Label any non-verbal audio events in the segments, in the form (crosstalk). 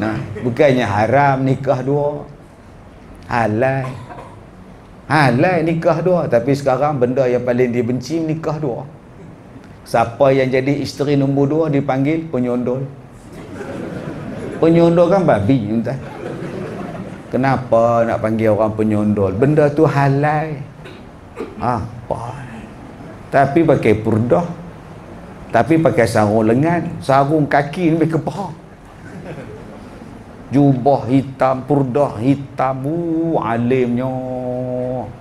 nah, bukannya haram nikah dua halal halal nikah dua tapi sekarang benda yang paling dibenci nikah dua siapa yang jadi isteri nombor dua dipanggil penyondol penyondol kan babi entah. kenapa nak panggil orang penyondol benda tu halal ha, apa tapi pakai purdah tapi pakai sarung lengan sarung kaki lebih kepah jubah hitam purdah hitam bu, alimnya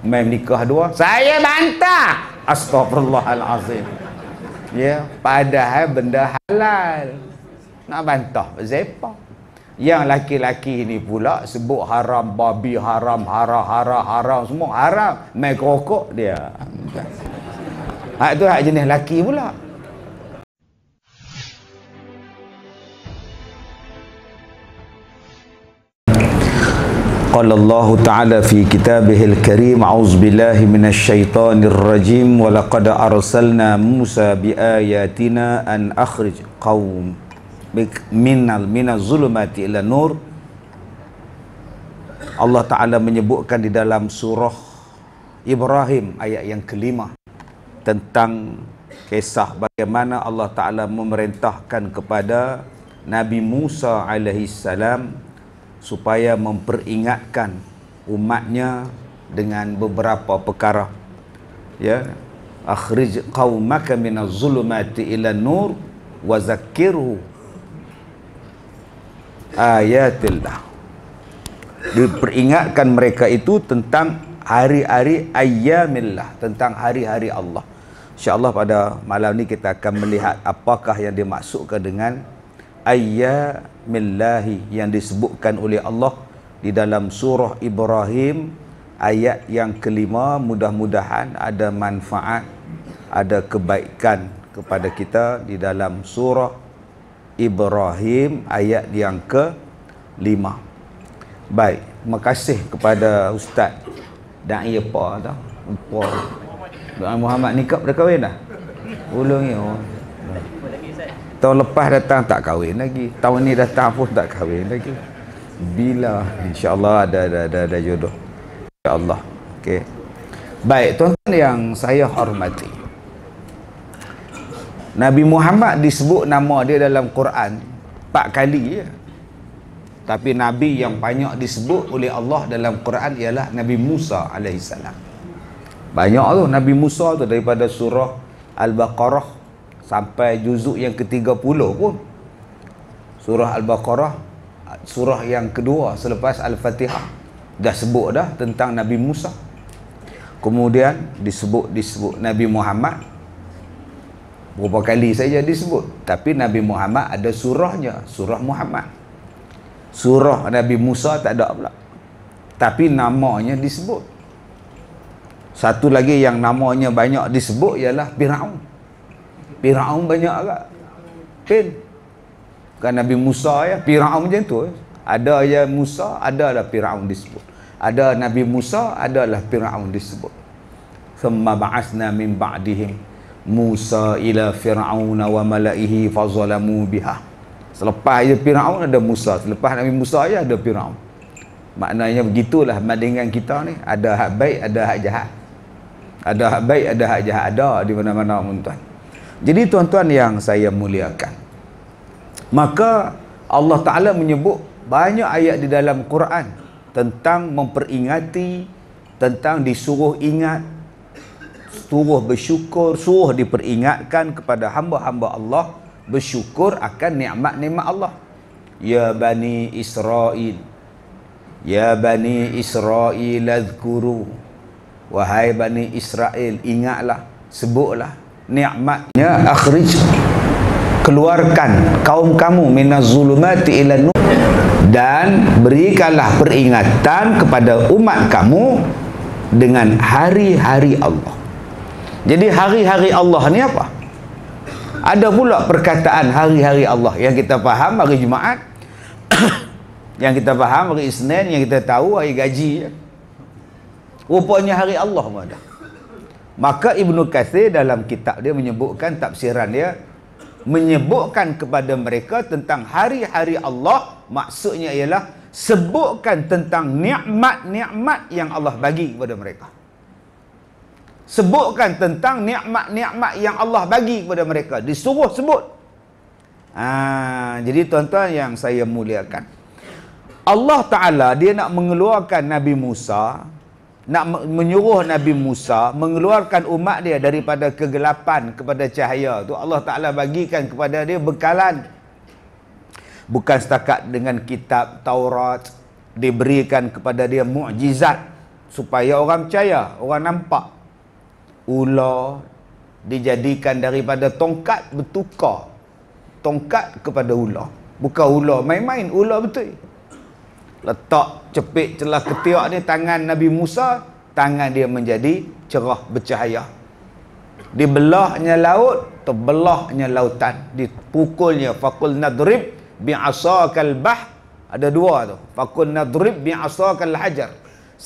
mai nikah dua saya bantah astagfirullahalazim ya yeah. padahal benda halal nak bantah zepa yang laki-laki ni pula sebut haram babi haram hara hara haram semua haram mai rokok dia hak tu hak jenis laki pula قال الله تعالى في كتابه الكريم أعوذ بالله من الشيطان الرجيم ولقد أرسلنا موسى بآياتنا أن أخرج قوم من من الظلمات إلى النور الله تعالى menyebutkan di dalam surah Ibrahim ayat yang kelima tentang kisah bagaimana Allah Taala memerintahkan kepada Nabi Musa alaihi salam supaya memperingatkan umatnya dengan beberapa perkara ya akhrij qaumaka minaz zulumati ila nur wa zakkirhu ayatillah diperingatkan mereka itu tentang hari-hari ayyamillah tentang hari-hari Allah insyaallah pada malam ni kita akan melihat apakah yang dimaksudkan dengan Millahi yang disebutkan oleh Allah di dalam surah Ibrahim ayat yang kelima mudah-mudahan ada manfaat ada kebaikan kepada kita di dalam surah Ibrahim ayat yang ke lima baik terima kasih kepada ustaz dan ia ya apa tau Muhammad nikap nikah berkahwin dah ulungi ya, orang oh. Tahun lepas datang tak kahwin lagi. Tahun ni datang pun tak kahwin lagi. Bila insya-Allah ada ada ada, ada jodoh. Insya-Allah. Okey. Baik, tuan-tuan yang saya hormati. Nabi Muhammad disebut nama dia dalam Quran empat kali ya. Tapi nabi yang banyak disebut oleh Allah dalam Quran ialah Nabi Musa alaihissalam. Banyak tu Nabi Musa tu daripada surah Al-Baqarah sampai juzuk yang ke-30 pun surah al-baqarah surah yang kedua selepas al-fatihah dah sebut dah tentang nabi Musa kemudian disebut disebut nabi Muhammad berapa kali saja disebut tapi nabi Muhammad ada surahnya surah Muhammad surah nabi Musa tak ada pula tapi namanya disebut satu lagi yang namanya banyak disebut ialah Firaun Firaun banyak agak. Pin. Bukan kan Nabi Musa ya, Firaun macam tu. Ya. Ada ya Musa, ada lah Firaun disebut. Ada Nabi Musa, ada lah Firaun disebut. Thumma ba'asna min ba'dihim Musa ila Firaun wa mala'ihi fazalamu biha. Selepas ya Firaun ada Musa, selepas Nabi Musa ya ada Firaun. Maknanya begitulah madingan kita ni, ada hak baik, ada hak jahat. Ada hak baik, ada hak jahat, ada di mana-mana pun -mana, tuan. -mana. Jadi tuan-tuan yang saya muliakan. Maka Allah Taala menyebut banyak ayat di dalam Quran tentang memperingati tentang disuruh ingat suruh bersyukur suruh diperingatkan kepada hamba-hamba Allah bersyukur akan nikmat-nikmat Allah ya bani Israel, ya bani israil azkuru wahai bani Israel ingatlah sebutlah nikmatnya akhrij keluarkan kaum kamu minazulumati zulumati ila nur dan berikanlah peringatan kepada umat kamu dengan hari-hari Allah. Jadi hari-hari Allah ni apa? Ada pula perkataan hari-hari Allah yang kita faham hari Jumaat, (coughs) yang kita faham hari Isnin, yang kita tahu hari gaji. Rupanya hari Allah pun ada. Maka Ibnu Katsir dalam kitab dia menyebutkan tafsiran dia menyebutkan kepada mereka tentang hari-hari Allah maksudnya ialah sebutkan tentang nikmat-nikmat yang Allah bagi kepada mereka. Sebutkan tentang nikmat-nikmat yang Allah bagi kepada mereka, disuruh sebut. Ha, jadi tuan-tuan yang saya muliakan. Allah Taala dia nak mengeluarkan Nabi Musa nak menyuruh Nabi Musa mengeluarkan umat dia daripada kegelapan kepada cahaya tu Allah Taala bagikan kepada dia bekalan bukan setakat dengan kitab Taurat diberikan kepada dia mukjizat supaya orang percaya orang nampak ular dijadikan daripada tongkat bertukar tongkat kepada ular bukan ular main-main ular betul letak cepik celah ketiak ni tangan Nabi Musa tangan dia menjadi cerah bercahaya dibelahnya laut terbelahnya lautan dipukulnya fakul nadrib bi'asakal bah ada dua tu fakul nadrib bi'asakal hajar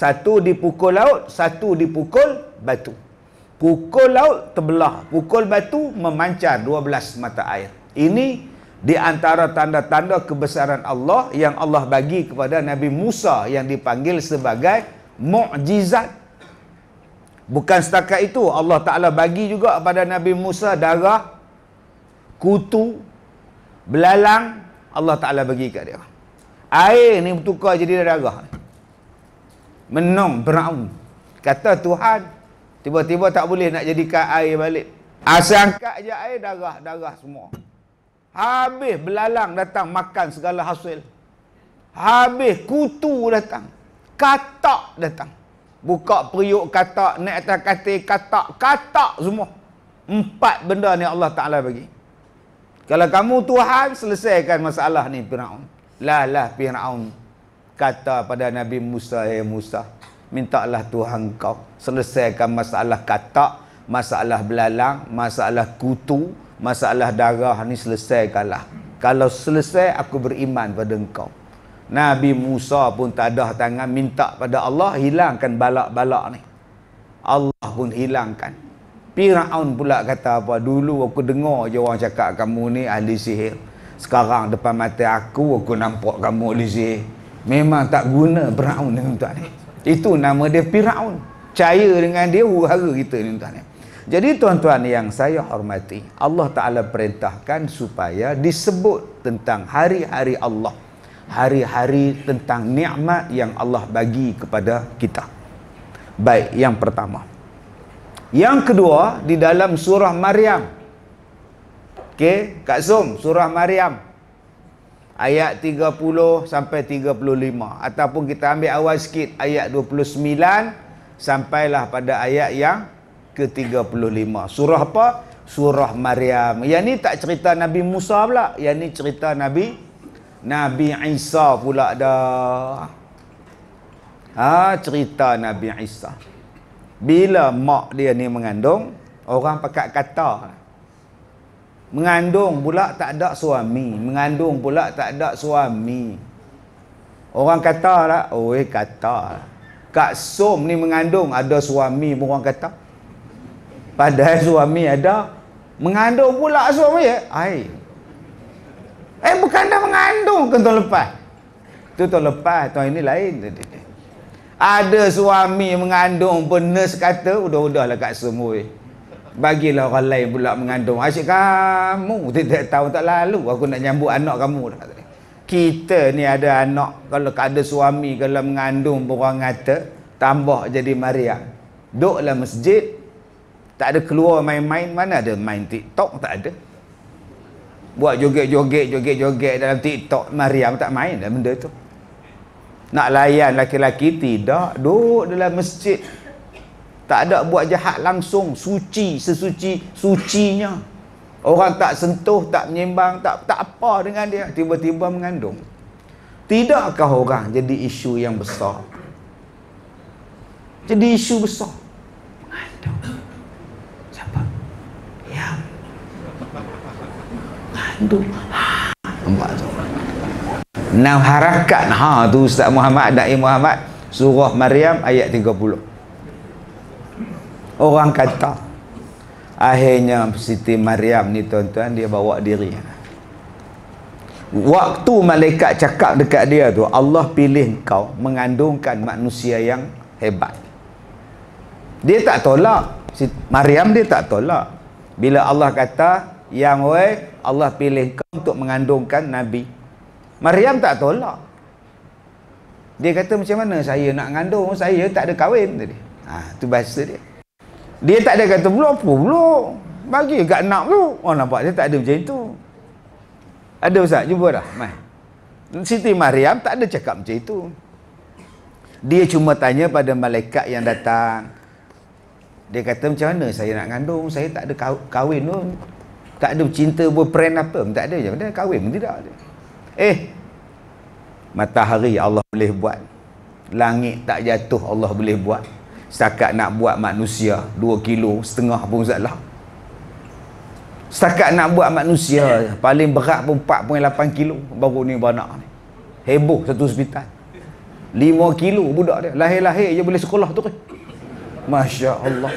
satu dipukul laut satu dipukul batu pukul laut terbelah pukul batu memancar dua belas mata air ini di antara tanda-tanda kebesaran Allah yang Allah bagi kepada Nabi Musa yang dipanggil sebagai mukjizat bukan setakat itu Allah Taala bagi juga kepada Nabi Musa darah kutu belalang Allah Taala bagi kat dia air ni bertukar jadi darah menung brown kata Tuhan tiba-tiba tak boleh nak jadikan air balik asal ah, angkat je air darah darah semua Habis belalang datang makan segala hasil. Habis kutu datang. Katak datang. Buka periuk katak, naik atas katil katak, katak semua. Empat benda ni Allah Ta'ala bagi. Kalau kamu Tuhan, selesaikan masalah ni Fir'aun. Lah lah Fir'aun kata pada Nabi Musa, Hei Musa, mintalah Tuhan kau selesaikan masalah katak, masalah belalang, masalah kutu, masalah darah ni selesai kalah kalau selesai aku beriman pada engkau Nabi Musa pun tak ada tangan minta pada Allah hilangkan balak-balak ni Allah pun hilangkan Fir'aun pula kata apa dulu aku dengar je orang cakap kamu ni ahli sihir sekarang depan mata aku aku nampak kamu ahli sihir memang tak guna Fir'aun ni tuan ni itu nama dia Fir'aun cahaya dengan dia huru-hara kita ni tuan ni jadi tuan-tuan yang saya hormati, Allah Ta'ala perintahkan supaya disebut tentang hari-hari Allah. Hari-hari tentang nikmat yang Allah bagi kepada kita. Baik, yang pertama. Yang kedua, di dalam surah Maryam. Okey, Kak Sum, surah Maryam. Ayat 30 sampai 35. Ataupun kita ambil awal sikit, ayat 29 sampailah pada ayat yang 35 ke-35. Surah apa? Surah Maryam. Yang ni tak cerita Nabi Musa pula. Yang ni cerita Nabi Nabi Isa pula dah. Ha, cerita Nabi Isa. Bila mak dia ni mengandung, orang pakat kata. Mengandung pula tak ada suami. Mengandung pula tak ada suami. Orang kata lah. Oh, eh kata lah. Kak Som ni mengandung ada suami pun orang kata padahal suami ada mengandung pula suami ya ai eh bukan dah mengandung ke tahun lepas tu tahun lepas tahun ini lain ada suami mengandung pun nurse kata udah-udah lah kat semua eh. bagilah orang lain pula mengandung asyik kamu tidak tahu tak lalu aku nak nyambut anak kamu dah kita ni ada anak kalau ada suami kalau mengandung orang kata tambah jadi maria duduklah masjid tak ada keluar main-main Mana ada main TikTok Tak ada Buat joget-joget Joget-joget dalam TikTok Mariam tak main dah benda tu Nak layan laki-laki Tidak Duduk dalam masjid Tak ada buat jahat langsung Suci Sesuci Sucinya Orang tak sentuh Tak menyimbang Tak tak apa dengan dia Tiba-tiba mengandung Tidakkah orang jadi isu yang besar? Jadi isu besar. Mengandung. tu nampak tu nah harakat ha tu Ustaz Muhammad Da'i Muhammad surah Maryam ayat 30 orang kata akhirnya Siti Maryam ni tuan-tuan dia bawa diri waktu malaikat cakap dekat dia tu Allah pilih kau mengandungkan manusia yang hebat dia tak tolak Maryam dia tak tolak bila Allah kata yang weh Allah pilih kau untuk mengandungkan Nabi Maryam tak tolak dia kata macam mana saya nak mengandung saya tak ada kahwin tadi ha, tu bahasa dia dia tak ada kata belum apa belum bagi kat nak tu oh nampak dia tak ada macam itu ada ustaz jumpa dah Mai. Siti Maryam tak ada cakap macam itu dia cuma tanya pada malaikat yang datang dia kata macam mana saya nak mengandung saya tak ada kahwin pun tak ada cinta boyfriend apa tak ada je dia kahwin pun tidak ada eh matahari Allah boleh buat langit tak jatuh Allah boleh buat setakat nak buat manusia dua kilo setengah pun salah setakat nak buat manusia paling berat pun empat 4.8 kilo baru ni banak ni heboh satu hospital 5 kilo budak dia lahir-lahir je boleh sekolah tu kan Masya Allah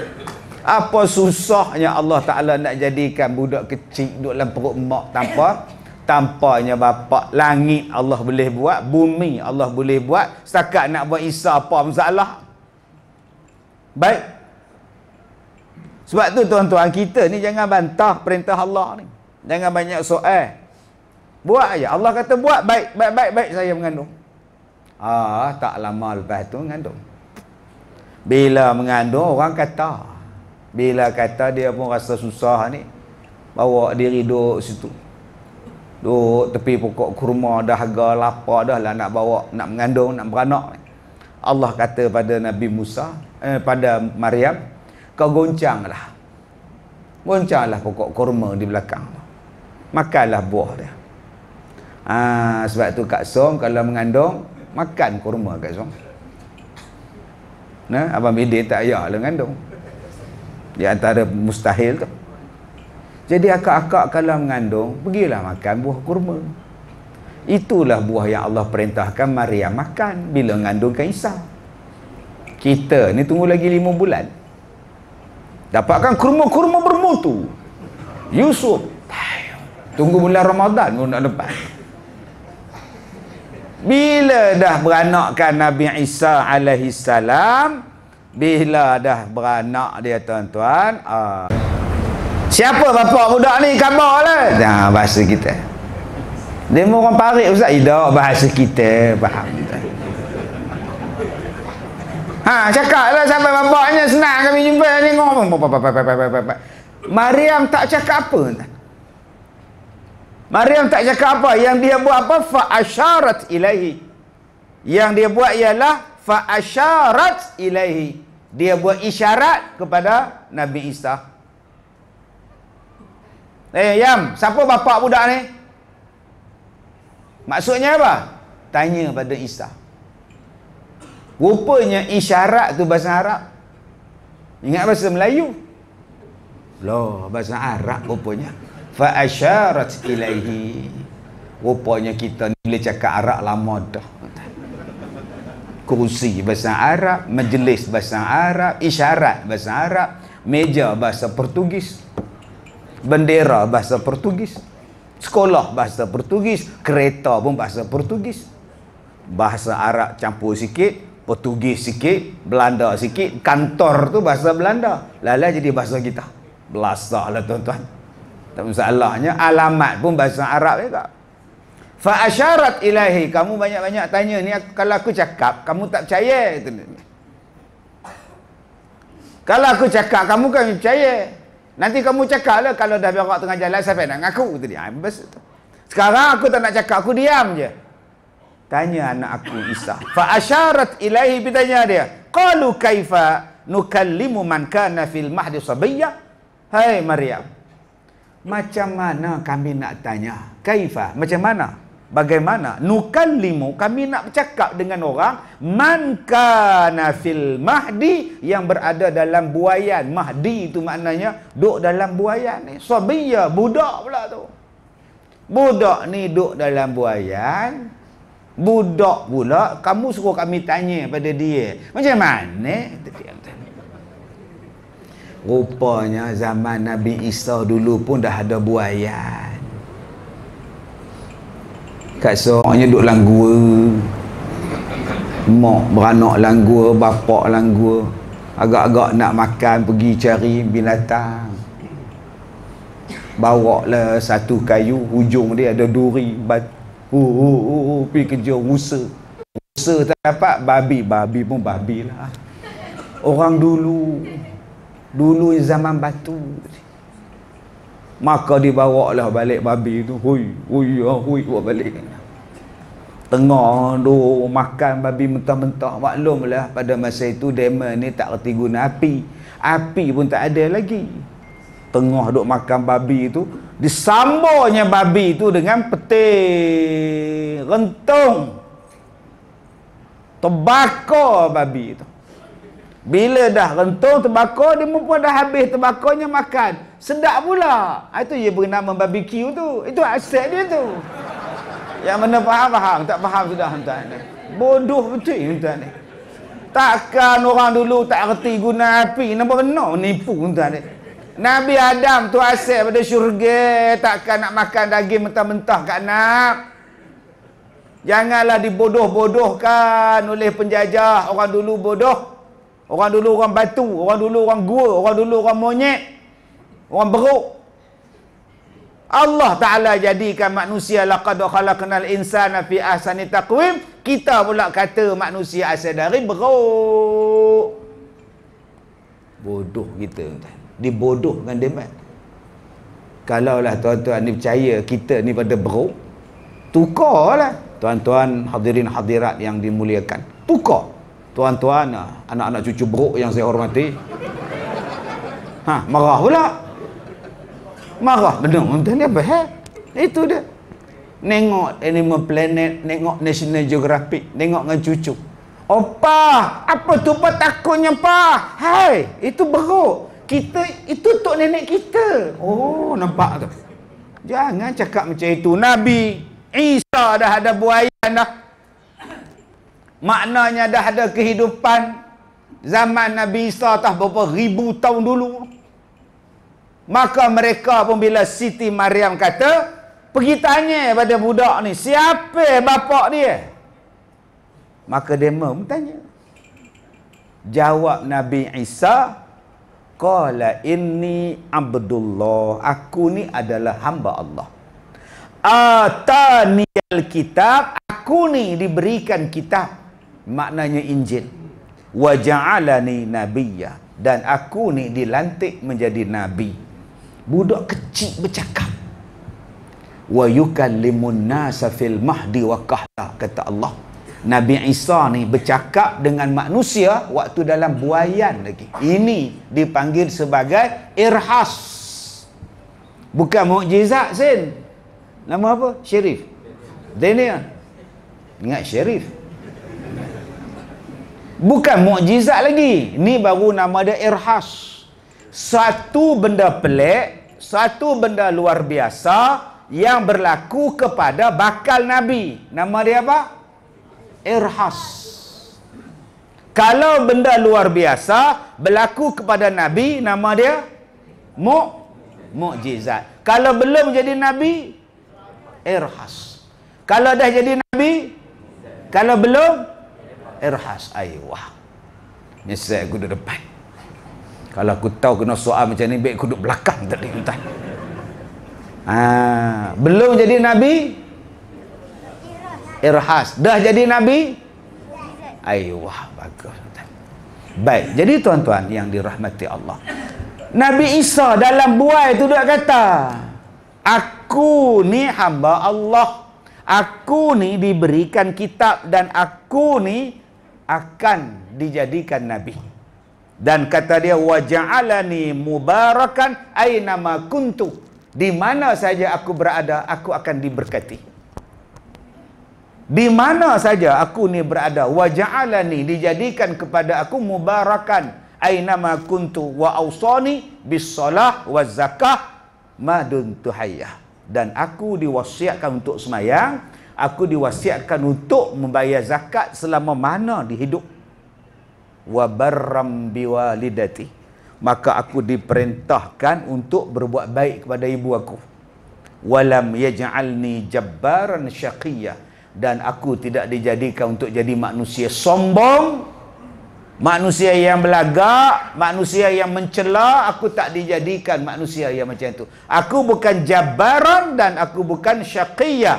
apa susahnya Allah Ta'ala nak jadikan budak kecil duduk dalam perut mak tanpa tanpanya bapak langit Allah boleh buat bumi Allah boleh buat setakat nak buat Isa apa masalah baik sebab tu tuan-tuan kita ni jangan bantah perintah Allah ni jangan banyak soal buat aja Allah kata buat baik baik baik baik saya mengandung ah tak lama lepas tu mengandung bila mengandung orang kata bila kata dia pun rasa susah ni Bawa diri duduk situ Duduk tepi pokok kurma dahaga lapar dah lah nak bawa Nak mengandung, nak beranak Allah kata pada Nabi Musa eh, Pada Maryam Kau goncanglah Goncanglah pokok kurma di belakang Makanlah buah dia ha, Sebab tu Kak Song kalau mengandung Makan kurma Kak Song Nah, Abang Bidin tak payah lah mengandung di antara mustahil tu jadi akak-akak kalau mengandung pergilah makan buah kurma itulah buah yang Allah perintahkan Maria makan bila mengandungkan Isa kita ni tunggu lagi lima bulan dapatkan kurma-kurma bermutu Yusuf tunggu bulan Ramadan pun nak lepas bila dah beranakkan Nabi Isa alaihi salam bila dah beranak dia tuan-tuan uh. Siapa bapa budak ni khabar lah Nah bahasa kita Dia mau orang parik Ustaz Tidak bahasa kita Faham Ha cakap lah sampai bapaknya Senang kami jumpa ni Mariam tak cakap apa Mariam tak cakap apa Yang dia buat apa Fa'asyarat ilahi Yang dia buat ialah Fa'asyarat ilahi dia buat isyarat kepada Nabi Isa. Eh, hey, Yam, siapa bapak budak ni? Maksudnya apa? Tanya pada Isa. Rupanya isyarat tu bahasa Arab. Ingat bahasa Melayu. Loh, bahasa Arab rupanya. Fa asyarat ilaihi. Rupanya kita ni boleh cakap Arab lama dah kursi bahasa Arab, majlis bahasa Arab, isyarat bahasa Arab, meja bahasa Portugis, bendera bahasa Portugis, sekolah bahasa Portugis, kereta pun bahasa Portugis. Bahasa Arab campur sikit, Portugis sikit, Belanda sikit, kantor tu bahasa Belanda. Lala jadi bahasa kita. Belasah lah tuan-tuan. Tak masalahnya, alamat pun bahasa Arab juga. Ya, Fa asyarat ilahi. Kamu banyak-banyak tanya ni kalau aku cakap kamu tak percaya itu. Kalau aku cakap kamu kan percaya. Nanti kamu cakap lah kalau dah berak tengah jalan siapa nak ngaku tu dia. Ha, sekarang aku tak nak cakap aku diam je. Tanya anak aku Isa. Fa asyarat ilahi bertanya dia. Qalu kaifa nukallimu man kana fil mahdi sabiyya? Hai Maryam. Macam mana kami nak tanya? Kaifa? Macam mana? bagaimana nukallimu kami nak bercakap dengan orang man kana fil mahdi yang berada dalam buayan mahdi itu maknanya duduk dalam buayan ni sabiya budak pula tu budak ni duduk dalam buayan budak pula kamu suruh kami tanya pada dia macam mana rupanya zaman Nabi Isa dulu pun dah ada buayan kat seorangnya duduk dalam gua mak beranak dalam gua bapak dalam gua agak-agak nak makan pergi cari binatang bawa lah satu kayu hujung dia ada duri bat uh, uh, uh, uh, pergi kerja rusa rusa tak dapat babi babi pun babi lah orang dulu dulu zaman batu maka dibawalah balik babi tu hui hui oh, hui buat balik tengah tu makan babi mentah-mentah lah pada masa itu demon ni tak reti guna api api pun tak ada lagi tengah duk makan babi tu disambarnya babi tu dengan peti rentung terbakar babi tu bila dah rentung terbakar dia pun dah habis terbakarnya makan sedap pula. Ah, itu dia bernama barbecue tu. Itu aset dia tu. Yang mana faham, faham. Tak faham sudah tuan ni. Bodoh betul ni tuan ni. Takkan orang dulu tak kerti guna api. Nampak kena nipu tuan ni. Nabi Adam tu aset pada syurga. Takkan nak makan daging mentah-mentah kat nak. Janganlah dibodoh-bodohkan oleh penjajah. Orang dulu bodoh. Orang dulu orang batu. Orang dulu orang gua. Orang dulu orang monyet orang beruk Allah Ta'ala jadikan manusia laqad kenal insana fi ahsani taqwim kita pula kata manusia asal dari beruk bodoh kita dibodohkan dia kalaulah tuan-tuan ni percaya kita ni pada beruk tukarlah tuan-tuan hadirin hadirat yang dimuliakan tukar tuan-tuan ah, anak-anak cucu beruk yang saya hormati ha marah pula marah dengar benda ni apa eh? itu dia nengok animal planet nengok national geographic nengok dengan cucu opa oh, apa tu pa takutnya pa hai itu beruk kita itu tok nenek kita oh nampak tu jangan cakap macam itu nabi Isa dah ada buaya dah maknanya dah ada kehidupan zaman Nabi Isa dah berapa ribu tahun dulu Maka mereka pun bila Siti Maryam kata, pergi tanya pada budak ni, siapa bapak dia? Maka dia pun tanya. Jawab Nabi Isa, Kala ini abdullah, aku ni adalah hamba Allah. Atani al-kitab, aku ni diberikan kitab. Maknanya Injil. Wajalani nabiya. Dan aku ni dilantik menjadi nabi. Nabi budak kecil bercakap wa yukallimun nasa fil mahdi wa kahta kata Allah Nabi Isa ni bercakap dengan manusia waktu dalam buayan lagi ini dipanggil sebagai irhas bukan mukjizat sen. nama apa syarif Daniel ingat syarif bukan mukjizat lagi ni baru nama dia irhas satu benda pelik, satu benda luar biasa yang berlaku kepada bakal Nabi. Nama dia apa? Irhas. Kalau benda luar biasa berlaku kepada Nabi, nama dia? Muk Mukjizat. Kalau belum jadi Nabi, Irhas. Kalau dah jadi Nabi, kalau belum, Irhas. Ayuh, wah. Nyesek aku di depan kalau aku tahu kena soal macam ni baik aku duduk belakang tadi ha, belum jadi Nabi Irhas dah jadi Nabi Aiyah bagus tuan. baik jadi tuan-tuan yang dirahmati Allah Nabi Isa dalam buai tu dia kata aku ni hamba Allah aku ni diberikan kitab dan aku ni akan dijadikan Nabi dan kata dia waja'alani mubarakan aina kuntu di mana saja aku berada aku akan diberkati di mana saja aku ni berada waja'alani dijadikan kepada aku mubarakan aina kuntu wa awsani bisalah wa zakah madun tuhayyah dan aku diwasiatkan untuk semayang aku diwasiatkan untuk membayar zakat selama mana dihidup wa barram biwalidati maka aku diperintahkan untuk berbuat baik kepada ibu aku walam yaj'alni jabbaran syaqiyya dan aku tidak dijadikan untuk jadi manusia sombong manusia yang belagak manusia yang mencela aku tak dijadikan manusia yang macam itu aku bukan jabbaran dan aku bukan syaqiyya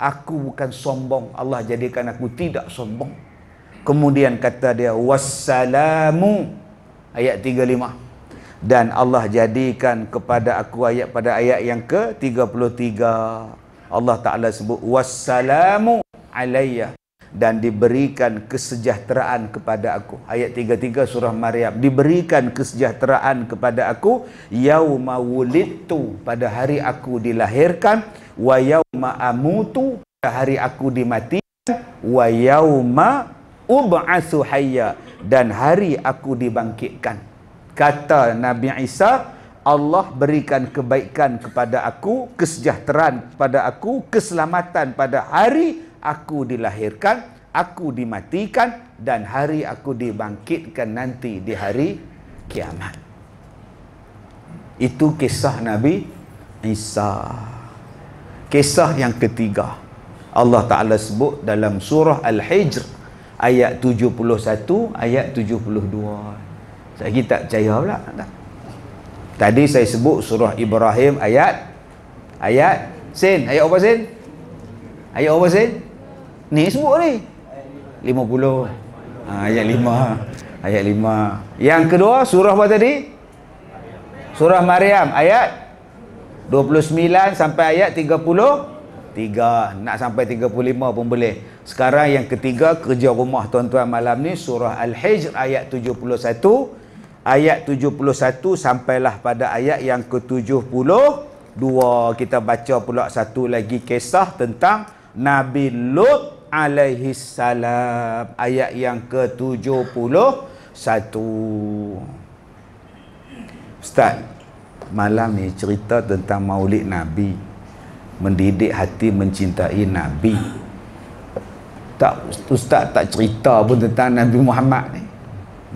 aku bukan sombong Allah jadikan aku tidak sombong kemudian kata dia wassalamu ayat 35 dan Allah jadikan kepada aku ayat pada ayat yang ke 33 Allah Ta'ala sebut wassalamu alayya dan diberikan kesejahteraan kepada aku ayat 33 surah Maryam diberikan kesejahteraan kepada aku yauma wulidtu pada hari aku dilahirkan wa yauma amutu pada hari aku dimatikan wa yauma ub'asu hayya dan hari aku dibangkitkan kata Nabi Isa Allah berikan kebaikan kepada aku kesejahteraan kepada aku keselamatan pada hari aku dilahirkan aku dimatikan dan hari aku dibangkitkan nanti di hari kiamat itu kisah Nabi Isa kisah yang ketiga Allah Ta'ala sebut dalam surah Al-Hijr ayat 71 ayat 72 saya kita tak percaya pula tak. tadi saya sebut surah Ibrahim ayat ayat sin ayat apa sin ayat apa sin ni sebut ni 50 ha, ayat 5 ayat 5 yang kedua surah apa tadi surah Maryam ayat 29 sampai ayat 33 nak sampai 35 pun boleh sekarang yang ketiga kerja rumah tuan-tuan malam ni surah Al-Hijr ayat 71 ayat 71 sampailah pada ayat yang ke-72 kita baca pula satu lagi kisah tentang Nabi Lut alaihi salam ayat yang ke-71 Ustaz malam ni cerita tentang maulid Nabi mendidik hati mencintai Nabi tak ustaz tak cerita pun tentang Nabi Muhammad ni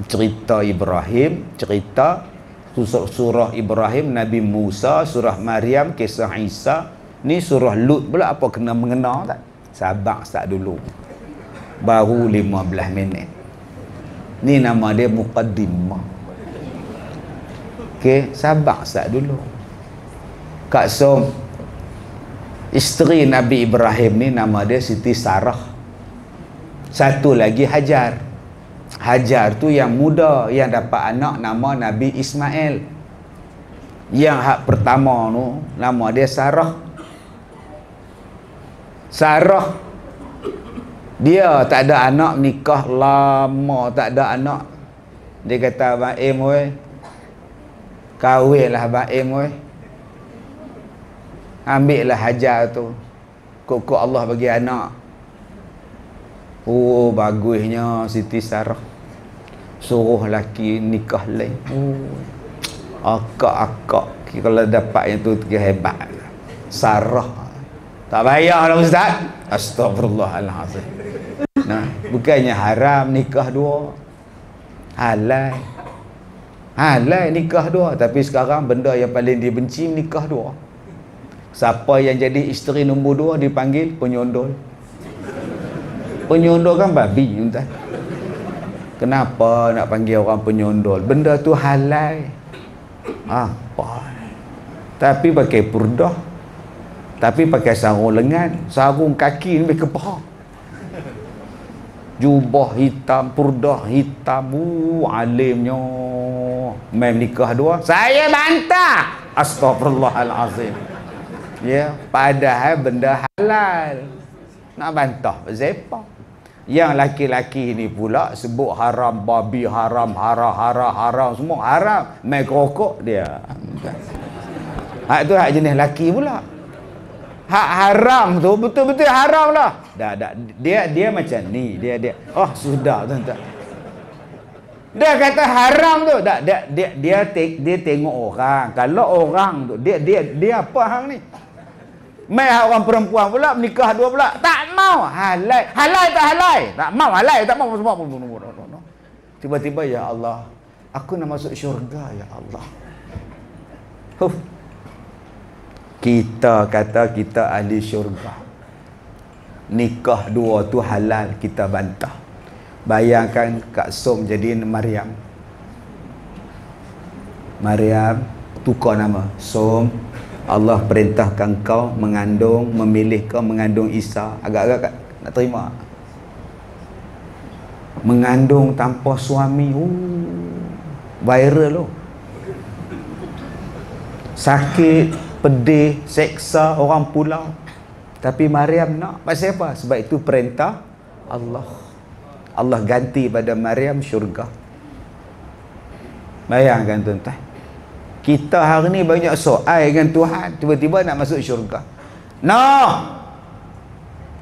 cerita Ibrahim cerita surah Ibrahim Nabi Musa surah Maryam kisah Isa ni surah Lut pula apa kena mengena tak Sabak sat dulu baru 15 minit ni nama dia muqaddimah okey Sabak sat dulu kak som isteri Nabi Ibrahim ni nama dia Siti Sarah satu lagi Hajar Hajar tu yang muda yang dapat anak nama Nabi Ismail yang hak pertama tu nama dia Sarah Sarah dia tak ada anak nikah lama tak ada anak dia kata Abang Im oi kahwin lah Abang Im oi ambil lah hajar tu kok Allah bagi anak Oh bagusnya Siti Sarah Suruh laki nikah lain oh. Akak-akak Kalau dapat yang tu hebat Sarah Tak payah lah Ustaz Astagfirullahalazim. nah, Bukannya haram nikah dua halal, halal nikah dua Tapi sekarang benda yang paling dibenci nikah dua Siapa yang jadi isteri nombor dua dipanggil penyondol kan babi entah kenapa nak panggil orang penyondol benda tu halal ha, apa tapi pakai purdah tapi pakai sarung lengan sarung kaki ni lebih kebah jubah hitam purdah hitam uh, alimnya main nikah dua saya bantah astagfirullahalazim ya yeah. padahal benda halal nak bantah zepak yang laki-laki ni pula sebut haram, babi haram, haram, haram, haram, semua haram. Main kerokok dia. Hak tu hak jenis laki pula. Hak haram tu betul-betul haram lah. Dah, dah. Dia dia macam ni. Dia dia. Oh, sudah tuan tak. Dia kata haram tu. Dah, dia dia dia, dia, dia, dia tengok orang. Kalau orang tu dia dia dia apa hang ni? Mai orang perempuan pula menikah dua pula. Tak mau. Halai. Halai tak halai. Tak mau halai tak mau semua pun. Tiba-tiba ya Allah, aku nak masuk syurga ya Allah. Huh. Kita kata kita ahli syurga. Nikah dua tu halal kita bantah. Bayangkan Kak Som jadi Maryam. Maryam tukar nama. Som Allah perintahkan kau mengandung memilih kau mengandung Isa agak-agak nak terima mengandung tanpa suami Ooh, viral lo sakit pedih seksa orang pulang tapi Maryam nak pasal apa sebab itu perintah Allah Allah ganti pada Maryam syurga bayangkan tuan-tuan kita hari ni banyak soal dengan Tuhan tiba-tiba nak masuk syurga no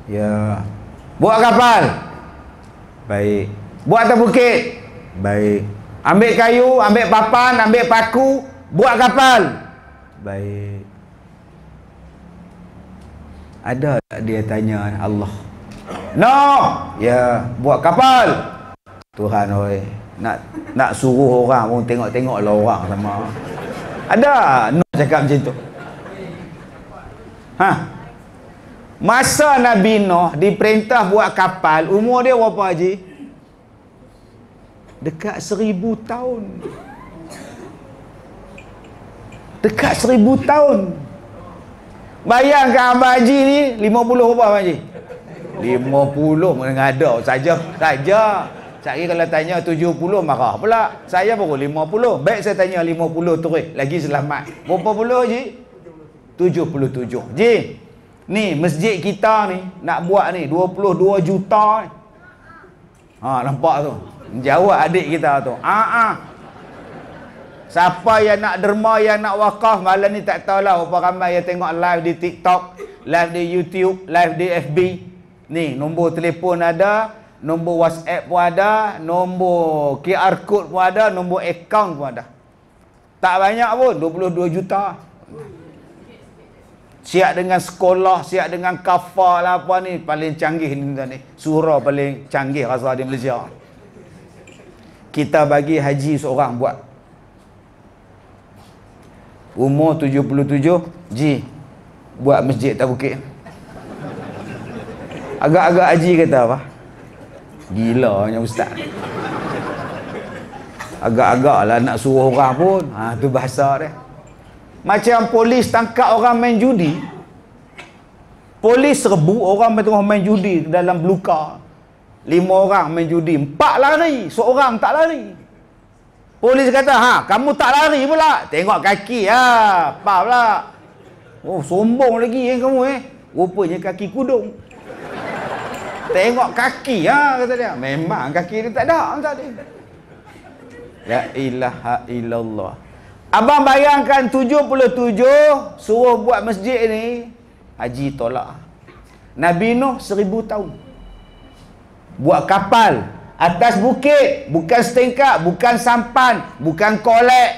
ya buat kapal baik buat atas bukit baik ambil kayu ambil papan ambil paku buat kapal baik ada dia tanya Allah no ya buat kapal Tuhan oi nak nak suruh orang pun tengok-tengoklah orang sama ada Nuh cakap macam tu Ha Masa Nabi Nuh diperintah buat kapal Umur dia berapa Haji? Dekat seribu tahun Dekat seribu tahun Bayangkan Abang Haji ni Lima puluh apa Abang Haji? 50 mengadau saja saja saya kalau tanya 70 marah pula. Saya baru 50. Baik saya tanya 50 terus lagi selamat. Berapa puluh ji? 77. Ji. Ni masjid kita ni nak buat ni 22 juta. Ha nampak tu. Jawab adik kita tu. Ah, Siapa yang nak derma yang nak wakaf malam ni tak tahulah berapa ramai yang tengok live di TikTok, live di YouTube, live di FB. Ni nombor telefon ada Nombor WhatsApp pun ada, nombor QR code pun ada, nombor account pun ada. Tak banyak pun, 22 juta. Siap dengan sekolah, siap dengan kafar lah apa ni, paling canggih ni tuan ni. Surah paling canggih rasa di Malaysia. Kita bagi haji seorang buat. Umur 77, ji buat masjid tak bukit. Agak-agak haji kata apa? gila nya ustaz agak-agak lah nak suruh orang pun ha, tu bahasa dia macam polis tangkap orang main judi polis serbu orang main tengah main judi dalam luka lima orang main judi empat lari seorang tak lari polis kata ha kamu tak lari pula tengok kaki ha apa pula oh sombong lagi eh kamu eh rupanya kaki kudung tengok kaki ha kata dia memang kaki dia tak ada kata ha, dia la ilaha illallah abang bayangkan 77 suruh buat masjid ni haji tolak nabi nuh 1000 tahun buat kapal atas bukit bukan setingkap bukan sampan bukan kolek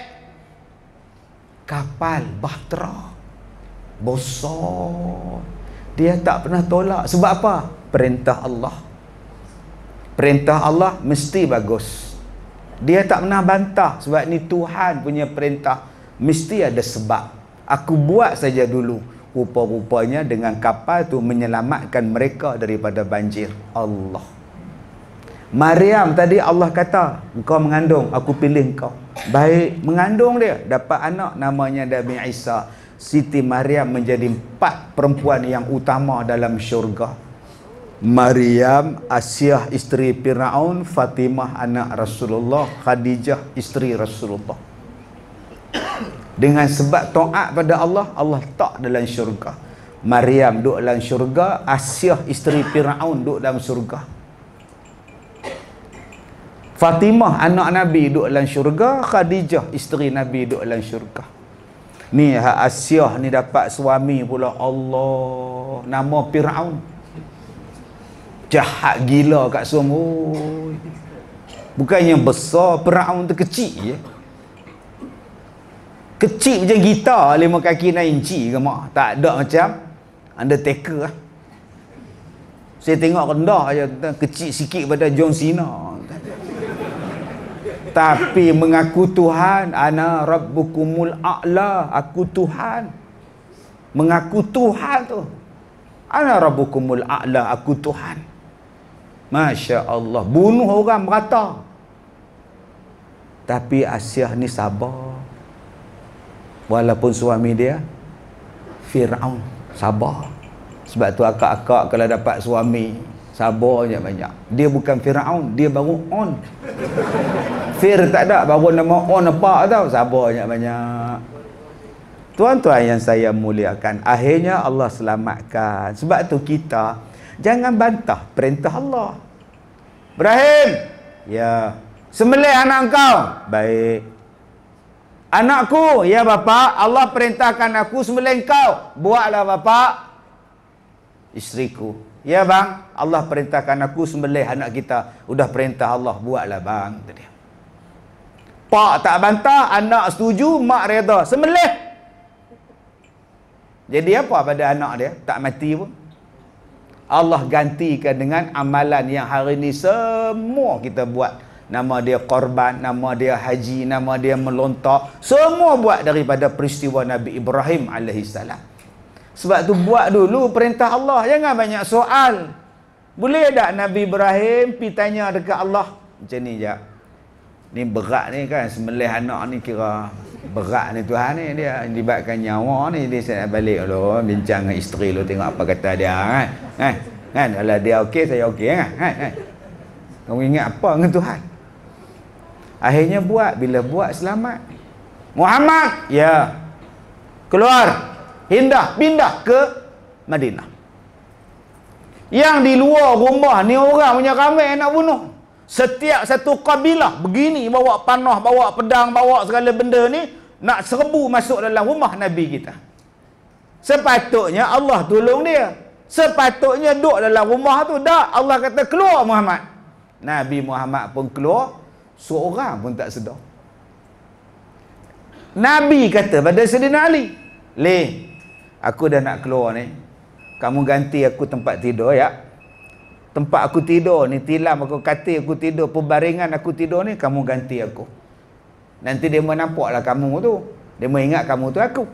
kapal bahtera besar dia tak pernah tolak sebab apa perintah Allah perintah Allah mesti bagus dia tak pernah bantah sebab ni Tuhan punya perintah mesti ada sebab aku buat saja dulu rupa-rupanya dengan kapal tu menyelamatkan mereka daripada banjir Allah Maryam tadi Allah kata kau mengandung aku pilih kau. baik mengandung dia dapat anak namanya Nabi Isa Siti Maryam menjadi empat perempuan yang utama dalam syurga Maryam Asiyah isteri Firaun Fatimah anak Rasulullah Khadijah isteri Rasulullah dengan sebab taat pada Allah Allah tak dalam syurga Maryam duduk dalam syurga Asiyah isteri Firaun duduk dalam syurga Fatimah anak Nabi duduk dalam syurga Khadijah isteri Nabi duduk dalam syurga Ni Asiyah ni dapat suami pula Allah Nama Fir'aun jahat gila kat semua. bukan yang besar perahu tu kecil je kecil macam kita lima kaki naik inci ke mak tak ada macam undertaker lah saya tengok rendah je kecil sikit pada John Cena tapi mengaku Tuhan ana rabbukumul a'la aku Tuhan mengaku Tuhan tu ana rabbukumul a'la aku Tuhan Masya Allah Bunuh orang merata Tapi Asiah ni sabar Walaupun suami dia Fir'aun Sabar Sebab tu akak-akak kalau dapat suami Sabar banyak-banyak Dia bukan Fir'aun Dia baru on Fir tak ada Baru nama on apa tau Sabar banyak-banyak Tuan-tuan yang saya muliakan Akhirnya Allah selamatkan Sebab tu Kita Jangan bantah perintah Allah. Ibrahim. Ya. Sembelih anak kau. Baik. Anakku, ya bapa, Allah perintahkan aku sembelih kau. Buatlah bapa. Isteriku. Ya bang, Allah perintahkan aku sembelih anak kita. Udah perintah Allah, buatlah bang. Itu dia. Pak tak bantah, anak setuju, mak reda. Sembelih. Jadi apa pada anak dia? Tak mati pun. Allah gantikan dengan amalan yang hari ini semua kita buat nama dia korban, nama dia haji, nama dia melontar semua buat daripada peristiwa Nabi Ibrahim alaihissalam sebab tu buat dulu perintah Allah jangan banyak soal boleh tak Nabi Ibrahim pergi tanya dekat Allah macam ni je ni berat ni kan semelih anak ni kira berat ni Tuhan ni dia libatkan nyawa ni dia saya nak balik dulu bincang dengan isteri dulu tengok apa kata dia kan eh, kan kalau dia okey saya okey kan kan eh, kamu ingat apa dengan Tuhan akhirnya buat bila buat selamat Muhammad ya keluar hindah pindah ke Madinah yang di luar rumah ni orang punya ramai nak bunuh Setiap satu kabilah begini bawa panah, bawa pedang, bawa segala benda ni nak serbu masuk dalam rumah Nabi kita. Sepatutnya Allah tolong dia. Sepatutnya duduk dalam rumah tu. dah Allah kata keluar Muhammad. Nabi Muhammad pun keluar. Seorang pun tak sedar. Nabi kata pada Sedina Ali. le Aku dah nak keluar ni. Kamu ganti aku tempat tidur ya tempat aku tidur ni tilam aku kata aku tidur pembaringan aku tidur ni kamu ganti aku nanti dia mau nampak lah kamu tu dia mau ingat kamu tu aku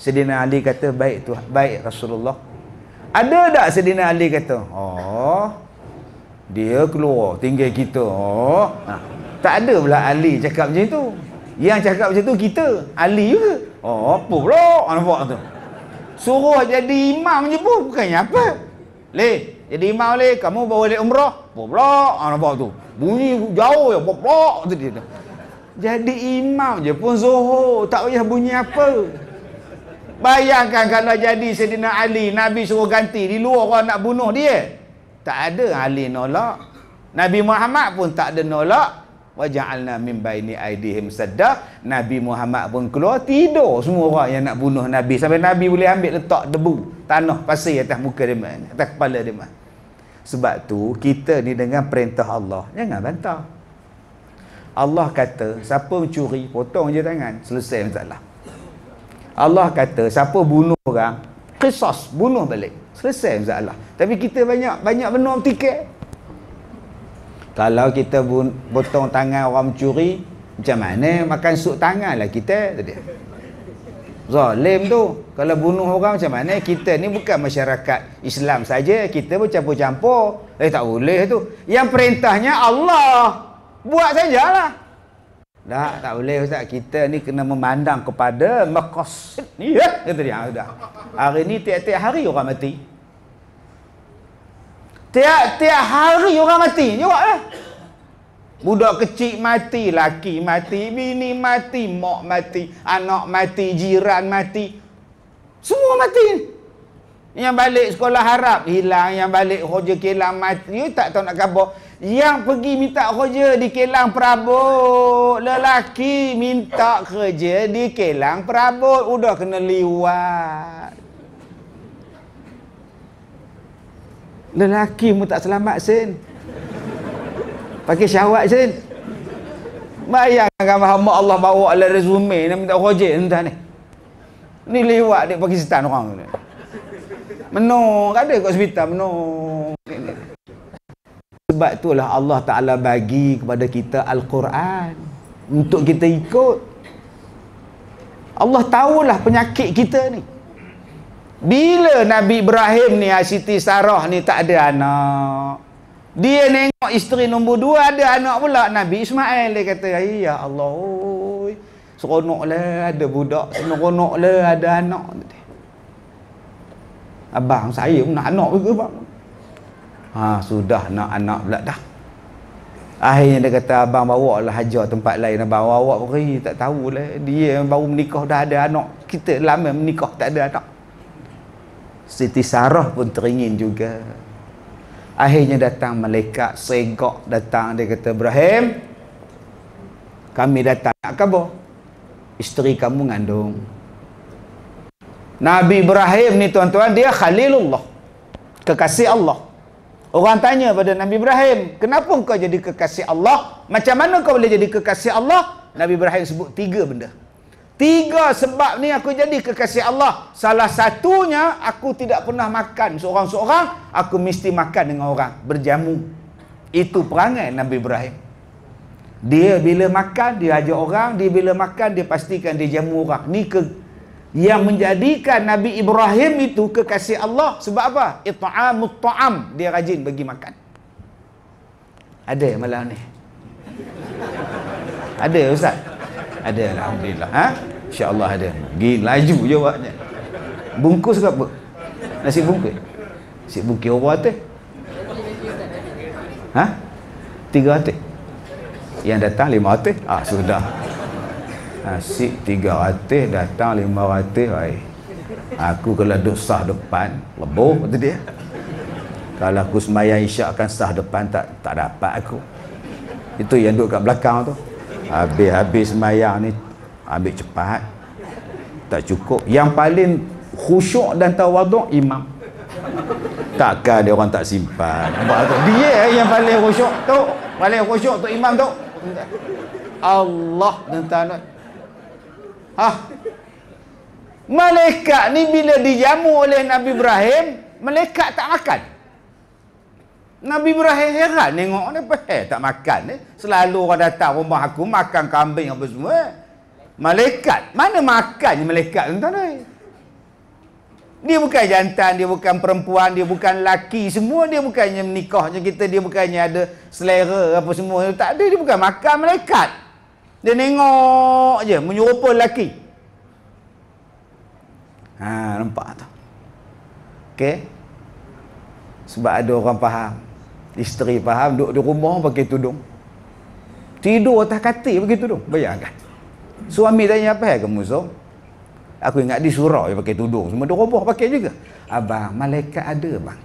Sedina Ali kata baik tu baik Rasulullah ada tak Sedina Ali kata oh dia keluar tinggal kita oh nah, ha. tak ada pula Ali cakap macam tu yang cakap macam tu kita Ali juga oh apa pula nampak tu suruh jadi imam je pun bukannya apa leh jadi imam boleh, kamu bawa boleh umrah. Poplok, ah, nampak tu. Bunyi jauh ya, poplok. Tu Jadi imam je pun zuhur. Tak payah bunyi apa. Bayangkan kalau jadi Sedina Ali, Nabi suruh ganti. Di luar orang nak bunuh dia. Tak ada Ali nolak. Nabi Muhammad pun tak ada nolak wa ja'alna min baini aidihim sadda Nabi Muhammad pun keluar tidur semua orang yang nak bunuh Nabi sampai Nabi boleh ambil letak debu tanah pasir atas muka dia atas kepala dia sebab tu kita ni dengan perintah Allah jangan bantah Allah kata siapa mencuri potong je tangan selesai masalah Allah kata siapa bunuh orang qisas bunuh balik selesai masalah tapi kita banyak banyak benar tiket kalau kita potong tangan orang mencuri macam mana makan sup tangan lah kita tadi zalim tu kalau bunuh orang macam mana kita ni bukan masyarakat Islam saja kita pun campur-campur eh tak boleh tu yang perintahnya Allah buat sajalah tak, tak boleh Ustaz. Kita ni kena memandang kepada maqasid. Ya, kata dia. Ha, hari ni tiap-tiap hari orang mati. Tiap-tiap hari orang mati Jawab lah Budak kecil mati Laki mati Bini mati Mak mati Anak mati Jiran mati Semua mati Yang balik sekolah harap Hilang Yang balik hoja kelang mati you tak tahu nak kabur Yang pergi minta hoja Di kelang perabot Lelaki minta kerja Di kelang perabot Udah kena liwat lelaki pun tak selamat sen pakai syahwat sen bayangkan mahamak Allah bawa ala resume nak minta roje entah ni ni lewat dek Pakistan orang ni menung ada kat hospital menung sebab itulah Allah Ta'ala bagi kepada kita Al-Quran untuk kita ikut Allah tahulah penyakit kita ni bila Nabi Ibrahim ni Siti Sarah ni tak ada anak Dia nengok isteri nombor dua ada anak pula Nabi Ismail dia kata Ya Allah Seronok lah ada budak Seronok lah ada anak Abang saya pun nak anak juga bang Ha sudah nak anak pula dah Akhirnya dia kata abang bawa lah hajar tempat lain Abang bawa pergi tak tahu tahulah Dia baru menikah dah ada anak Kita lama menikah tak ada anak Siti Sarah pun teringin juga akhirnya datang malaikat segak datang dia kata Ibrahim kami datang nak khabar isteri kamu mengandung Nabi Ibrahim ni tuan-tuan dia Khalilullah kekasih Allah orang tanya pada Nabi Ibrahim kenapa kau jadi kekasih Allah macam mana kau boleh jadi kekasih Allah Nabi Ibrahim sebut tiga benda Tiga sebab ni aku jadi kekasih Allah. Salah satunya aku tidak pernah makan seorang-seorang, aku mesti makan dengan orang, berjamu. Itu perangai Nabi Ibrahim. Dia bila makan dia ajak orang, dia bila makan dia pastikan dia jamu orang. Ni ke yang menjadikan Nabi Ibrahim itu kekasih Allah sebab apa? Ita'amut ta'am, dia rajin bagi makan. Ada malam ni. Ada ustaz ada alhamdulillah ha Allah ada pergi laju je bungkus ke apa nasi bungkus nasi bungkus apa tu ha tiga hati yang datang lima hati ah sudah nasi tiga hati datang lima hati baik aku kalau duduk sah depan leboh tu dia kalau aku semayang isyak kan sah depan tak tak dapat aku itu yang duduk kat belakang tu habis-habis semayang ni ambil cepat tak cukup yang paling khusyuk dan tawaduk imam takkan dia orang tak simpan dia eh yang paling khusyuk tu paling khusyuk tu imam tu Allah dan tanah ha malaikat ni bila dijamu oleh Nabi Ibrahim malaikat tak makan Nabi berakhir heran tengok ni eh, tak makan eh. Selalu orang datang rumah aku makan kambing apa semua. Eh. Malaikat. Mana makan ni malaikat tuan eh? Dia bukan jantan, dia bukan perempuan, dia bukan laki semua, dia bukannya nikahnya kita, dia bukannya ada selera apa semua. Tak ada, dia bukan makan malaikat. Dia tengok je, menyerupa laki. Ha, nampak tu. Okey. Sebab ada orang faham. Isteri faham duduk di rumah pakai tudung. Tidur atas katil pakai tudung. Bayangkan. Suami tanya apa yang kamu so? Aku ingat di surau dia pakai tudung. Semua dia roboh pakai juga. Abang, malaikat ada bang.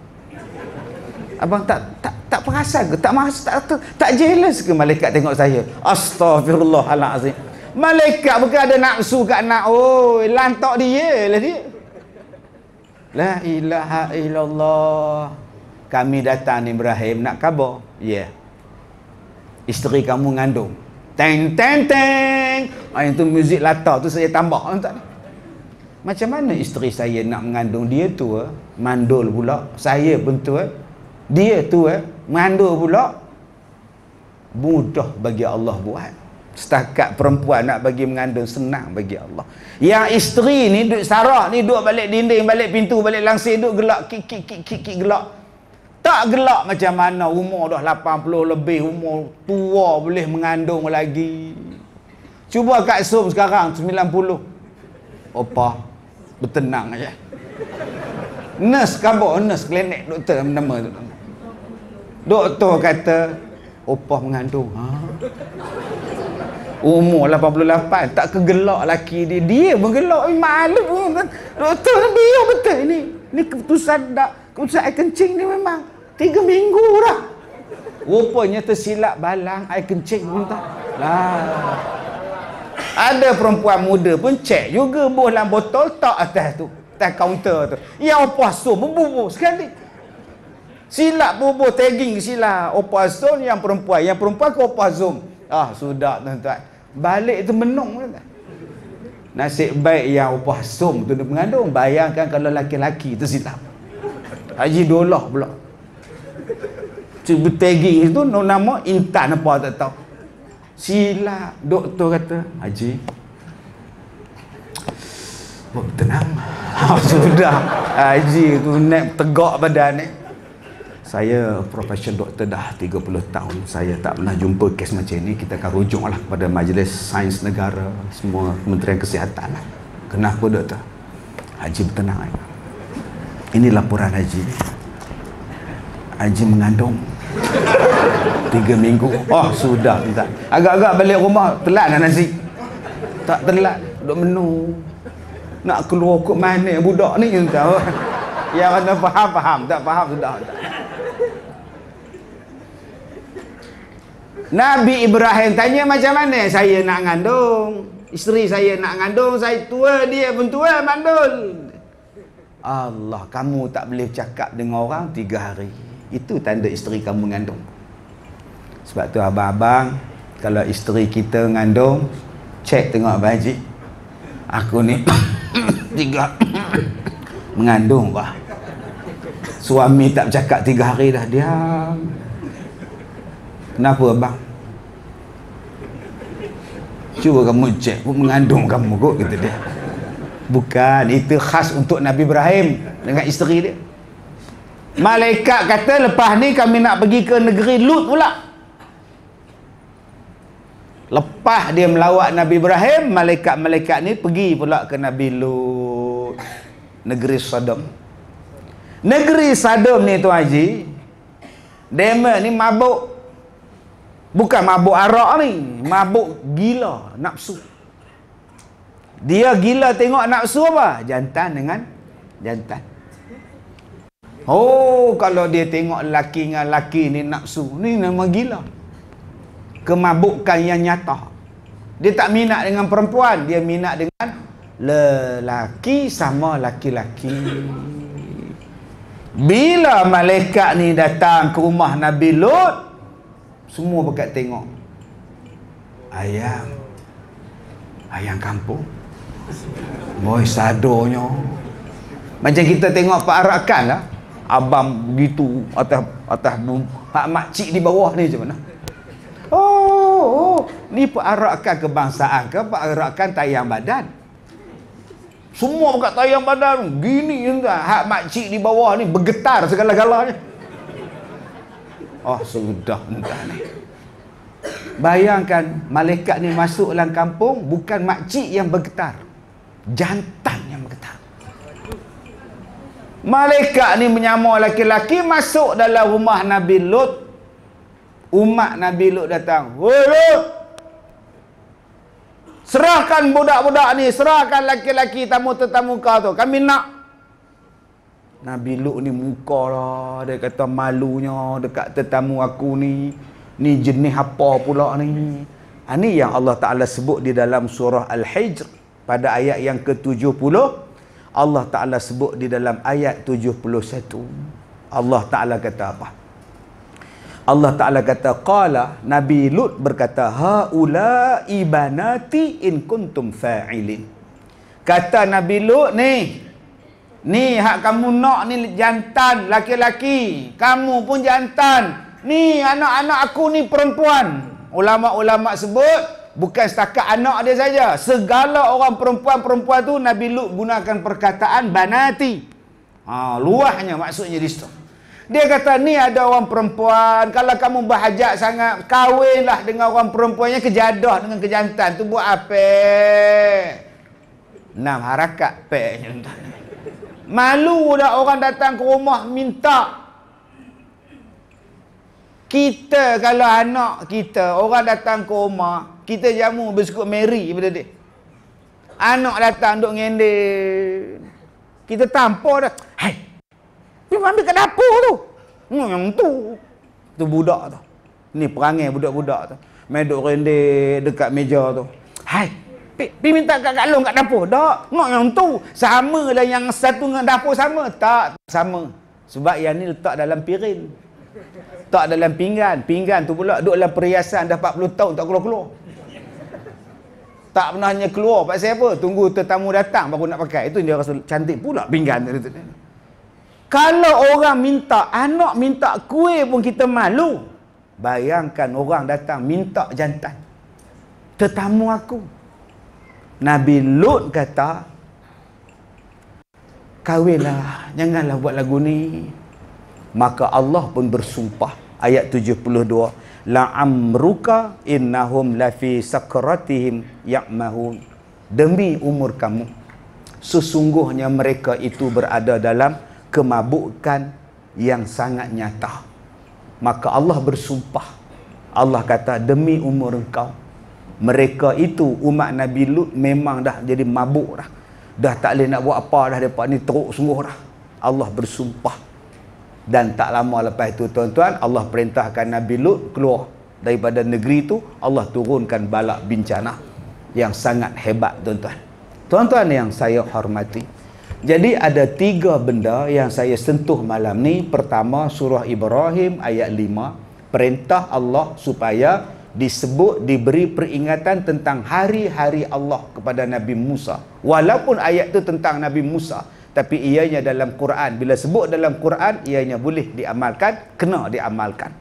Abang tak tak tak perasan ke? Tak mas tak tak, tak jealous ke malaikat tengok saya? Astagfirullahalazim. Malaikat bukan ada nafsu kat nak. Oh, lantak dia lah dia. La ilaha illallah kami datang Ibrahim nak kabar ya yeah. isteri kamu mengandung teng teng teng ah, yang tu muzik latar tu saya tambah ah, tak? macam mana isteri saya nak mengandung dia tu eh? mandul pula saya pun tu eh? dia tu eh? mandul pula mudah bagi Allah buat setakat perempuan nak bagi mengandung senang bagi Allah yang isteri ni duduk sarak ni duduk balik dinding balik pintu balik langsir duduk gelak kik kik kik kik gelak tak gelak macam mana umur dah 80 lebih umur tua boleh mengandung lagi cuba kat sum sekarang 90 opa bertenang aja nurse kabur nurse klinik doktor nama tu doktor kata opah mengandung ha? umur 88 tak kegelak laki dia dia menggelak eh, malu doktor dia betul ni ni keputusan tak keputusan air kencing ni memang Tiga minggu dah. Rupanya tersilap balang air kencing pun tak. Lah. Ada perempuan muda pun cek juga buah dalam botol tak atas tu. Atas kaunter tu. Yang opah sum membubuh sekali. Silap bubuh tagging silap. Opah sum yang perempuan. Yang perempuan ke opah sum. Ah sudah tuan-tuan. Balik tu menung tuan-tuan. Nasib baik yang upah sum tu dia mengandung. Bayangkan kalau laki-laki tersilap. Haji Dolah pula cuba tegi tu nama intan apa tak tahu sila doktor kata haji Oh, tenang oh, (laughs) sudah haji tu nak tegak badan ni saya profesional doktor dah 30 tahun saya tak pernah jumpa kes macam ni kita akan lah pada majlis sains negara semua kementerian kesihatan lah. kenapa doktor haji bertenang ini laporan haji haji mengandung Tiga minggu Oh sudah tak. Agak-agak balik rumah Telat dah kan nasi Tak telat Duduk menu Nak keluar ke mana Budak ni tahu. Yang mana faham Faham Tak faham sudah tak. Nabi Ibrahim tanya macam mana Saya nak ngandung Isteri saya nak ngandung Saya tua dia pun tua mandul Allah kamu tak boleh cakap dengan orang Tiga hari itu tanda isteri kamu mengandung. Sebab tu abang-abang, kalau isteri kita mengandung, cek tengok baji. Aku ni (coughs) tiga (coughs) mengandung bah. Suami tak cakap tiga hari dah diam. Kenapa abang? Cuba kamu cek pun mengandung kamu kot kata dia. Bukan, itu khas untuk Nabi Ibrahim dengan isteri dia. Malaikat kata lepas ni kami nak pergi ke negeri Lut pula. Lepas dia melawat Nabi Ibrahim, malaikat-malaikat ni pergi pula ke Nabi Lut. Negeri Sodom. Negeri Sodom ni tu Haji, Dema ni mabuk. Bukan mabuk arak ni. Mabuk gila nafsu. Dia gila tengok nafsu apa? Jantan dengan jantan. Oh, kalau dia tengok laki dengan laki ni nafsu, ni nama gila. Kemabukan yang nyata. Dia tak minat dengan perempuan, dia minat dengan lelaki sama laki-laki. Bila malaikat ni datang ke rumah Nabi Lut, semua berkat tengok. Ayam. Ayam kampung. Boy sadonyo. Macam kita tengok Pak Arakan lah abang begitu atas atas nun hak mak cik di bawah ni macam mana oh, oh. ni perarakan kebangsaan ke perarakan tayang badan semua buka tayang badan gini juga hak mak cik di bawah ni bergetar segala-galanya oh sudah entah ni bayangkan malaikat ni masuk dalam kampung bukan mak cik yang bergetar jantan yang bergetar Malaikat ni menyama laki-laki masuk dalam rumah Nabi Lut. Umat Nabi Lut datang. Hoi Lut. Serahkan budak-budak ni, serahkan laki-laki tamu tetamu kau tu. Kami nak Nabi Lut ni muka lah. Dia kata malunya dekat tetamu aku ni. Ni jenis apa pula ni. Ini ha, yang Allah Ta'ala sebut di dalam surah Al-Hijr. Pada ayat yang ke-70. Allah Ta'ala sebut di dalam ayat 71 Allah Ta'ala kata apa? Allah Ta'ala kata Qala Nabi Lut berkata Ha'ula'i banati in kuntum fa'ilin Kata Nabi Lut ni Ni hak kamu nak ni jantan laki-laki Kamu pun jantan Ni anak-anak aku ni perempuan Ulama-ulama sebut bukan setakat anak dia saja segala orang perempuan-perempuan tu Nabi Lut gunakan perkataan banati ha, luahnya maksudnya di situ dia kata ni ada orang perempuan kalau kamu berhajat sangat kahwinlah dengan orang perempuannya kejadah dengan kejantan tu buat apa enam harakat pe malu dah orang datang ke rumah minta kita kalau anak kita orang datang ke rumah kita jamu bersekut Mary pada dia. Anak datang duk ngendek. Kita tampar dah. Hai. Ni ambil kat dapur tu. Yang tu. Tu budak tu. Ni perangai budak-budak tu. Main duk rendek dekat meja tu. Hai. Pi, minta kat Kak Long kat dapur. Tak. Ngok yang tu. Sama lah yang satu dengan dapur sama. Tak. Sama. Sebab yang ni letak dalam piring. Tak dalam pinggan. Pinggan tu pula duduk dalam perhiasan dah 40 tahun tak keluar-keluar tak pernahnya keluar pasal apa tunggu tetamu datang baru nak pakai itu dia rasa cantik pula pinggan itu. kalau orang minta anak minta kuih pun kita malu bayangkan orang datang minta jantan tetamu aku Nabi Lut kata kahwinlah janganlah buat lagu ni maka Allah pun bersumpah ayat 72 la amruka innahum lafi sakratihim ya'mahun demi umur kamu sesungguhnya mereka itu berada dalam kemabukan yang sangat nyata maka Allah bersumpah Allah kata demi umur engkau mereka itu umat Nabi Lut memang dah jadi mabuk dah dah tak boleh nak buat apa dah depa ni teruk sungguh dah Allah bersumpah dan tak lama lepas itu tuan-tuan Allah perintahkan Nabi Lut keluar daripada negeri itu Allah turunkan balak bencana yang sangat hebat tuan-tuan tuan-tuan yang saya hormati jadi ada tiga benda yang saya sentuh malam ni pertama surah Ibrahim ayat lima perintah Allah supaya disebut diberi peringatan tentang hari-hari Allah kepada Nabi Musa walaupun ayat itu tentang Nabi Musa tapi ianya dalam Quran bila sebut dalam Quran ianya boleh diamalkan kena diamalkan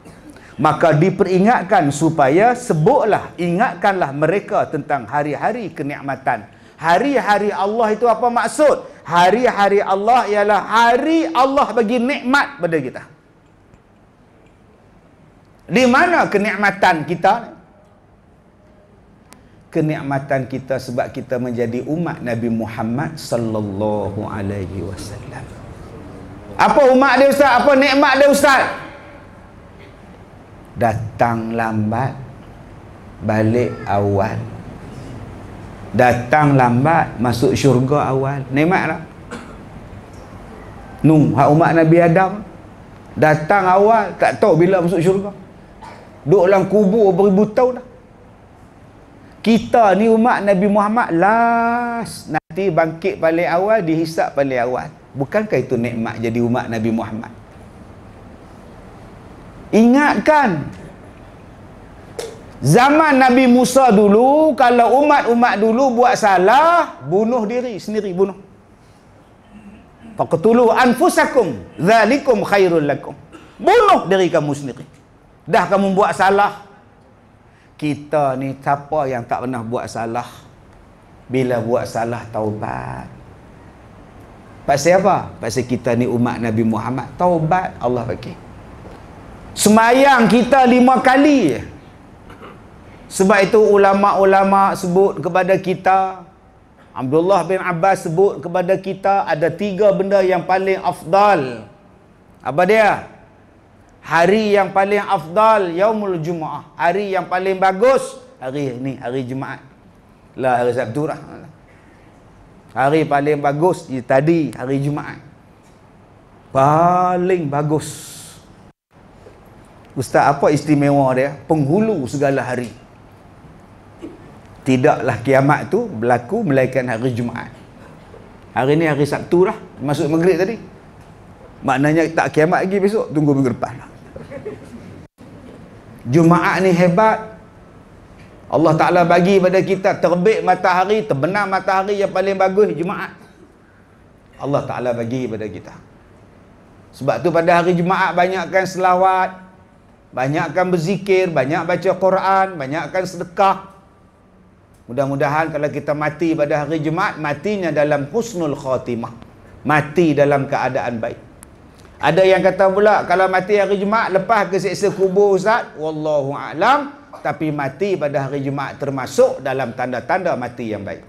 maka diperingatkan supaya sebutlah ingatkanlah mereka tentang hari-hari kenikmatan hari-hari Allah itu apa maksud hari-hari Allah ialah hari Allah bagi nikmat pada kita di mana kenikmatan kita ni? kenikmatan kita sebab kita menjadi umat Nabi Muhammad sallallahu alaihi wasallam. Apa umat dia ustaz? Apa nikmat dia ustaz? Datang lambat balik awal. Datang lambat masuk syurga awal. Nikmatlah. Nu, hak umat Nabi Adam datang awal tak tahu bila masuk syurga. Duduk dalam kubur beribu tahun dah kita ni umat Nabi Muhammad last nanti bangkit paling awal dihisap paling awal bukankah itu nikmat jadi umat Nabi Muhammad ingatkan zaman Nabi Musa dulu kalau umat-umat dulu buat salah bunuh diri sendiri bunuh faqtulu anfusakum zalikum khairul lakum bunuh diri kamu sendiri dah kamu buat salah kita ni siapa yang tak pernah buat salah bila buat salah taubat pasal apa? pasal kita ni umat Nabi Muhammad taubat Allah bagi semayang kita lima kali sebab itu ulama-ulama sebut kepada kita Abdullah bin Abbas sebut kepada kita ada tiga benda yang paling afdal apa dia? hari yang paling afdal yaumul Jumaat. hari yang paling bagus hari ini hari jumaat lah hari sabtu lah hari paling bagus ya, tadi hari jumaat paling bagus ustaz apa istimewa dia penghulu segala hari tidaklah kiamat tu berlaku melainkan hari jumaat hari ini hari sabtu lah masuk maghrib tadi maknanya tak kiamat lagi besok tunggu minggu depan lah Jumaat ni hebat. Allah Ta'ala bagi pada kita terbit matahari, terbenam matahari yang paling bagus Jumaat. Allah Ta'ala bagi pada kita. Sebab tu pada hari Jumaat banyakkan selawat, banyakkan berzikir, banyak baca Quran, banyakkan sedekah. Mudah-mudahan kalau kita mati pada hari Jumaat, matinya dalam husnul khatimah. Mati dalam keadaan baik. Ada yang kata pula kalau mati hari Jumaat lepas ke seksa kubur Ustaz, wallahu alam, tapi mati pada hari Jumaat termasuk dalam tanda-tanda mati yang baik.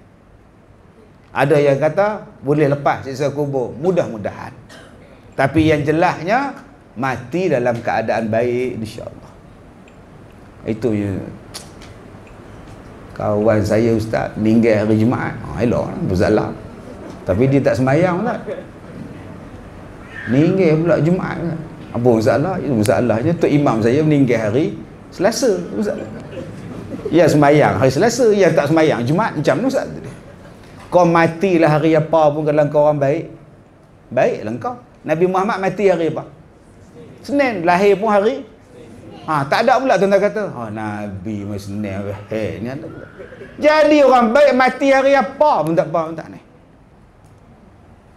Ada yang kata boleh lepas seksa kubur, mudah-mudahan. Tapi yang jelasnya mati dalam keadaan baik insya-Allah. Itu ya. Kawan saya Ustaz meninggal hari Jumaat. Ha oh, elok, lah, bersalah. Tapi dia tak semayang Ustaz. Lah meninggal pula Jumaat kan apa masalah itu masalahnya tu imam saya meninggal hari Selasa masalah ya sembahyang hari Selasa ya tak semayang. Jumaat macam tu Ustaz kau matilah hari apa pun kalau kau orang baik baiklah kau Nabi Muhammad mati hari apa Senin lahir pun hari Ha, tak ada pula tuan kata. Ha, oh, Nabi mesti ni. Hey, ni ada Jadi orang baik mati hari apa pun tak apa. Tak ni.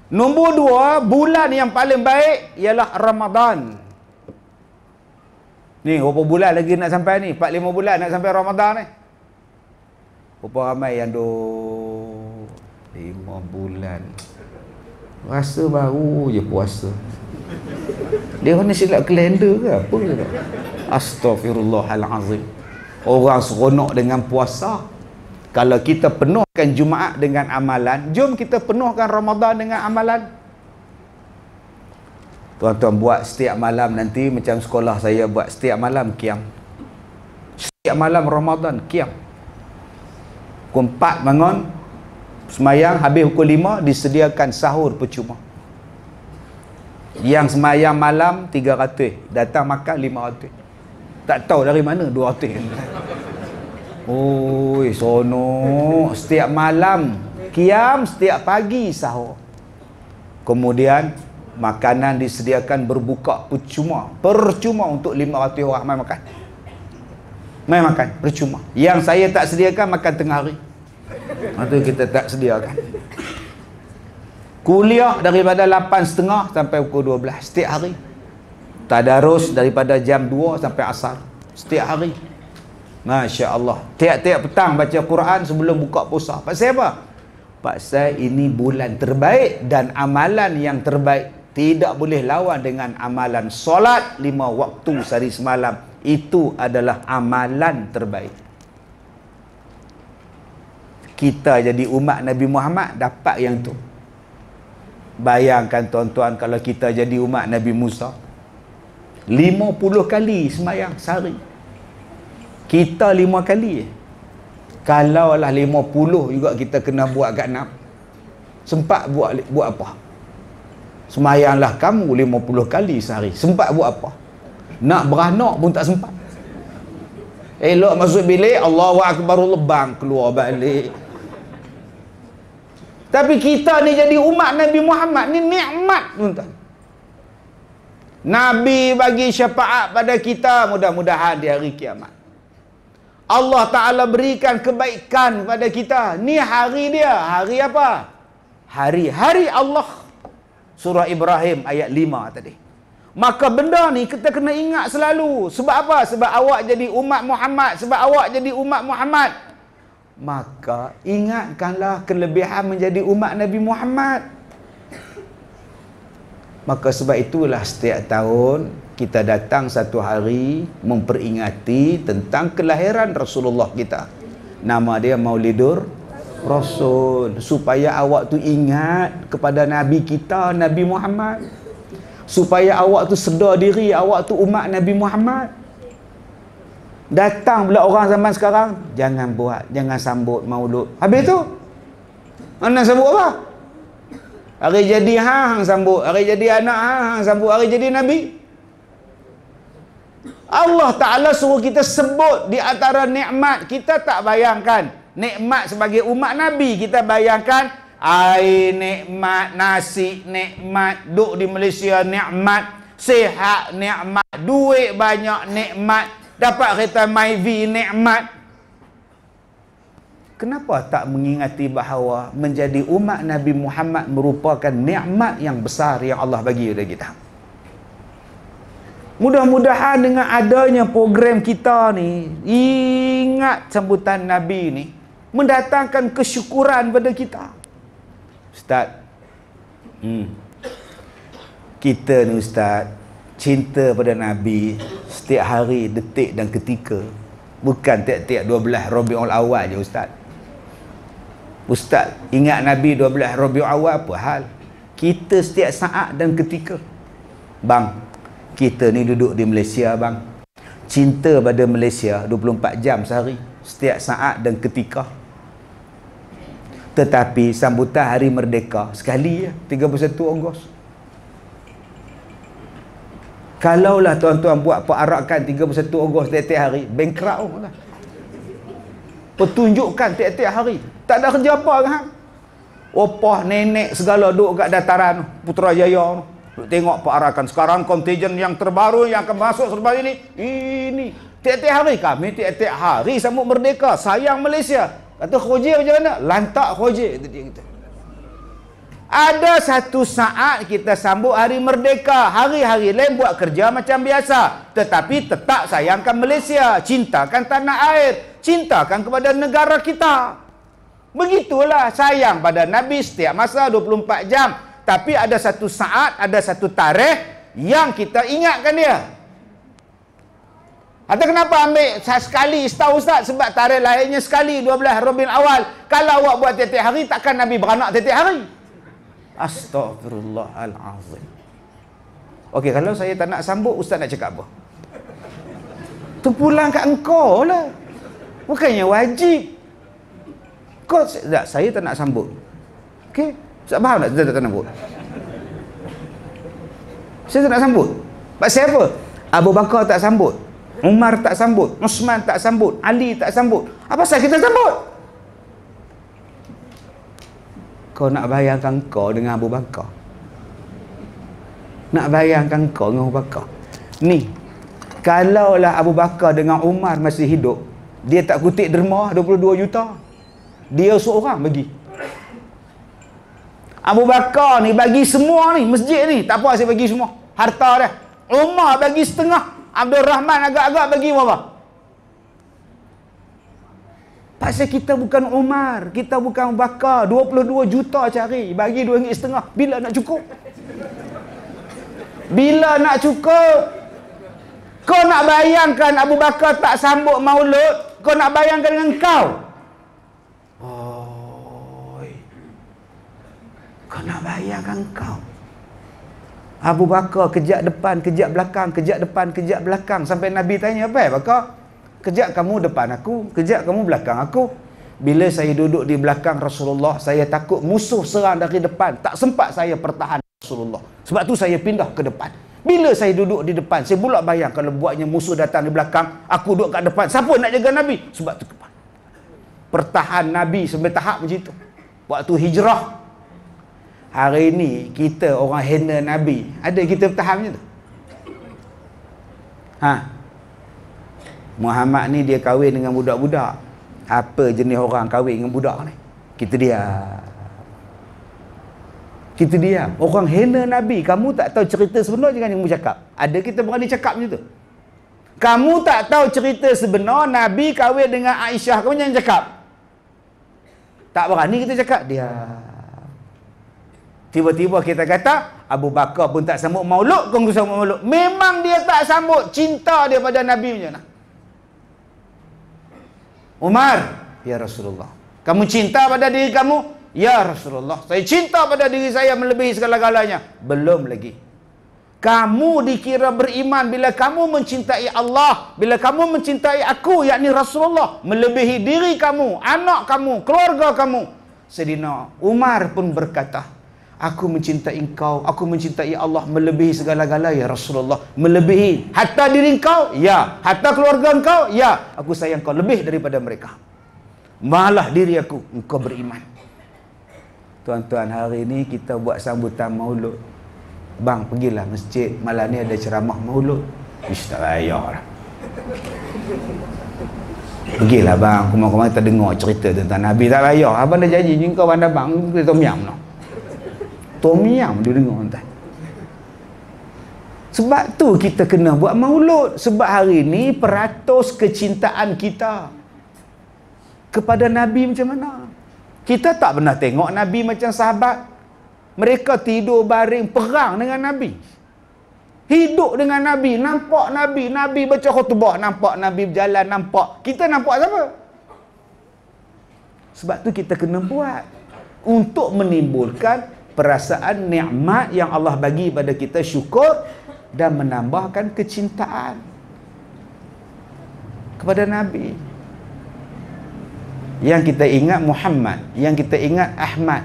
Nombor dua, bulan yang paling baik ialah Ramadan. Ni, berapa bulan lagi nak sampai ni? 4-5 bulan nak sampai Ramadan ni. Berapa ramai yang do 5 bulan. Rasa baru je puasa. Dia kena silap kalender ke apa ke? Astaghfirullahalazim. Orang seronok dengan puasa kalau kita penuhkan Jumaat dengan amalan jom kita penuhkan Ramadan dengan amalan tuan-tuan buat setiap malam nanti macam sekolah saya buat setiap malam kiam setiap malam Ramadan kiam pukul 4 bangun semayang habis pukul 5 disediakan sahur percuma yang semayang malam 300 datang makan 500 tak tahu dari mana 200 Oi, oh, sonok setiap malam, kiam setiap pagi sahur. Kemudian makanan disediakan berbuka percuma, percuma untuk 500 orang mai makan. Mai makan percuma. Yang saya tak sediakan makan tengah hari. Itu kita tak sediakan. Kuliah daripada 8.30 sampai pukul 12 setiap hari. Tadarus daripada jam 2 sampai asar setiap hari. Masya Allah Tiap-tiap petang baca Quran sebelum buka puasa Pasal apa? Pasal ini bulan terbaik dan amalan yang terbaik Tidak boleh lawan dengan amalan solat lima waktu sehari semalam Itu adalah amalan terbaik Kita jadi umat Nabi Muhammad dapat yang tu Bayangkan tuan-tuan kalau kita jadi umat Nabi Musa 50 kali semayang sehari kita lima kali kalaulah lima puluh juga kita kena buat kat enam sempat buat buat apa semayanglah kamu lima puluh kali sehari sempat buat apa nak beranak pun tak sempat elok masuk bilik Allah Akbar lebang keluar balik tapi kita ni jadi umat Nabi Muhammad ni nikmat tuan-tuan. Nabi bagi syafaat pada kita mudah-mudahan di hari kiamat. Allah Ta'ala berikan kebaikan pada kita. Ni hari dia. Hari apa? Hari. Hari Allah. Surah Ibrahim ayat lima tadi. Maka benda ni kita kena ingat selalu. Sebab apa? Sebab awak jadi umat Muhammad. Sebab awak jadi umat Muhammad. Maka ingatkanlah kelebihan menjadi umat Nabi Muhammad. Maka sebab itulah setiap tahun kita datang satu hari memperingati tentang kelahiran Rasulullah kita nama dia Maulidur Rasul supaya awak tu ingat kepada Nabi kita Nabi Muhammad supaya awak tu sedar diri awak tu umat Nabi Muhammad datang pula orang zaman sekarang jangan buat jangan sambut maulud habis tu mana sambut apa hari jadi hang sambut hari jadi anak hang sambut hari jadi Nabi Allah Ta'ala suruh kita sebut di antara nikmat kita tak bayangkan nikmat sebagai umat Nabi kita bayangkan air nikmat nasi nikmat duduk di Malaysia nikmat sihat nikmat duit banyak nikmat dapat kereta Myvi nikmat kenapa tak mengingati bahawa menjadi umat Nabi Muhammad merupakan nikmat yang besar yang Allah bagi kepada kita Mudah-mudahan dengan adanya program kita ni Ingat sambutan Nabi ni Mendatangkan kesyukuran pada kita Ustaz hmm. Kita ni Ustaz Cinta pada Nabi Setiap hari, detik dan ketika Bukan tiap-tiap 12 Rabiul Awal je Ustaz Ustaz, ingat Nabi 12 Rabiul Awal apa hal? Kita setiap saat dan ketika Bang, kita ni duduk di Malaysia bang cinta pada Malaysia 24 jam sehari setiap saat dan ketika tetapi sambutan hari merdeka sekali ya 31 Ogos kalaulah tuan-tuan buat perarakan 31 Ogos tiap-tiap hari bankrupt lah pertunjukkan tiap-tiap hari tak ada kerja apa kan opah nenek segala duduk kat dataran putrajaya tu Tengok Pak Arakan sekarang kontijen yang terbaru yang akan masuk serba ini. Ini. Tiap-tiap hari kami tiap-tiap hari sambut merdeka. Sayang Malaysia. Kata Khoje macam mana? Lantak Khoje. Kita. Ada satu saat kita sambut hari merdeka. Hari-hari lain buat kerja macam biasa. Tetapi tetap sayangkan Malaysia. Cintakan tanah air. Cintakan kepada negara kita. Begitulah sayang pada Nabi setiap masa 24 jam. Tapi ada satu saat, ada satu tarikh yang kita ingatkan dia. Atau kenapa ambil sekali istau ustaz sebab tarikh lahirnya sekali 12 Rabiul Awal. Kalau awak buat tiap-tiap hari takkan Nabi beranak tiap-tiap hari. Astagfirullahalazim. Okey, kalau saya tak nak sambut, ustaz nak cakap apa? Tu pulang kat engkau lah. Bukannya wajib. Kau, tak, saya tak nak sambut. Okey? Tak faham tak tentang Tanah Bud? Saya tak nak sambut. Pasal apa? Abu Bakar tak sambut. Umar tak sambut. Osman tak sambut. Ali tak sambut. Apa pasal kita sambut? Kau nak bayangkan kau dengan Abu Bakar? Nak bayangkan kau dengan Abu Bakar? Ni, kalaulah Abu Bakar dengan Umar masih hidup, dia tak kutip derma 22 juta. Dia seorang pergi. Abu Bakar ni bagi semua ni masjid ni tak apa saya bagi semua harta dia rumah bagi setengah Abdul Rahman agak-agak bagi berapa pasal kita bukan Umar kita bukan Abu Bakar 22 juta cari bagi 2 ringgit setengah bila nak cukup bila nak cukup kau nak bayangkan Abu Bakar tak sambut maulud kau nak bayangkan dengan kau kau nak bayangkan kau Abu Bakar kejap depan, kejap belakang, kejap depan, kejap belakang sampai Nabi tanya apa ya Bakar? kejap kamu depan aku, kejap kamu belakang aku bila saya duduk di belakang Rasulullah saya takut musuh serang dari depan tak sempat saya pertahan Rasulullah sebab tu saya pindah ke depan bila saya duduk di depan, saya pula bayang kalau buatnya musuh datang di belakang, aku duduk kat depan. Siapa nak jaga Nabi? Sebab tu depan. Pertahan Nabi sampai tahap macam itu. Waktu hijrah, Hari ini kita orang hina Nabi Ada kita faham macam tu ha. Muhammad ni dia kahwin dengan budak-budak Apa jenis orang kahwin dengan budak ni Kita dia Kita dia Orang hina Nabi Kamu tak tahu cerita sebenar jangan kan kamu cakap Ada kita berani cakap macam tu Kamu tak tahu cerita sebenar Nabi kahwin dengan Aisyah Kamu jangan cakap Tak berani kita cakap Dia Tiba-tiba kita kata Abu Bakar pun tak sambut mauluk, kong sambut mauluk. Memang dia tak sambut cinta dia pada Nabi punya lah. Umar, ya Rasulullah. Kamu cinta pada diri kamu? Ya Rasulullah. Saya cinta pada diri saya melebihi segala-galanya. Belum lagi. Kamu dikira beriman bila kamu mencintai Allah, bila kamu mencintai aku yakni Rasulullah melebihi diri kamu, anak kamu, keluarga kamu. Sedina Umar pun berkata, Aku mencintai engkau Aku mencintai Allah Melebihi segala galanya Ya Rasulullah Melebihi Hatta diri engkau Ya Hatta keluarga engkau Ya Aku sayang kau lebih daripada mereka Malah diri aku Engkau beriman Tuan-tuan hari ini Kita buat sambutan maulud Bang pergilah masjid Malah ni ada ceramah maulud Istayar lah. Pergilah bang Kuma-kuma kita dengar cerita tentang Nabi Tak payah Abang dah janji Engkau bandar bang Kita tomiam no. Tom Yam dia dengar tuan sebab tu kita kena buat maulud sebab hari ni peratus kecintaan kita kepada Nabi macam mana kita tak pernah tengok Nabi macam sahabat mereka tidur baring perang dengan Nabi hidup dengan Nabi nampak Nabi Nabi baca khutbah nampak Nabi berjalan nampak kita nampak siapa sebab tu kita kena buat untuk menimbulkan perasaan nikmat yang Allah bagi pada kita syukur dan menambahkan kecintaan kepada Nabi yang kita ingat Muhammad yang kita ingat Ahmad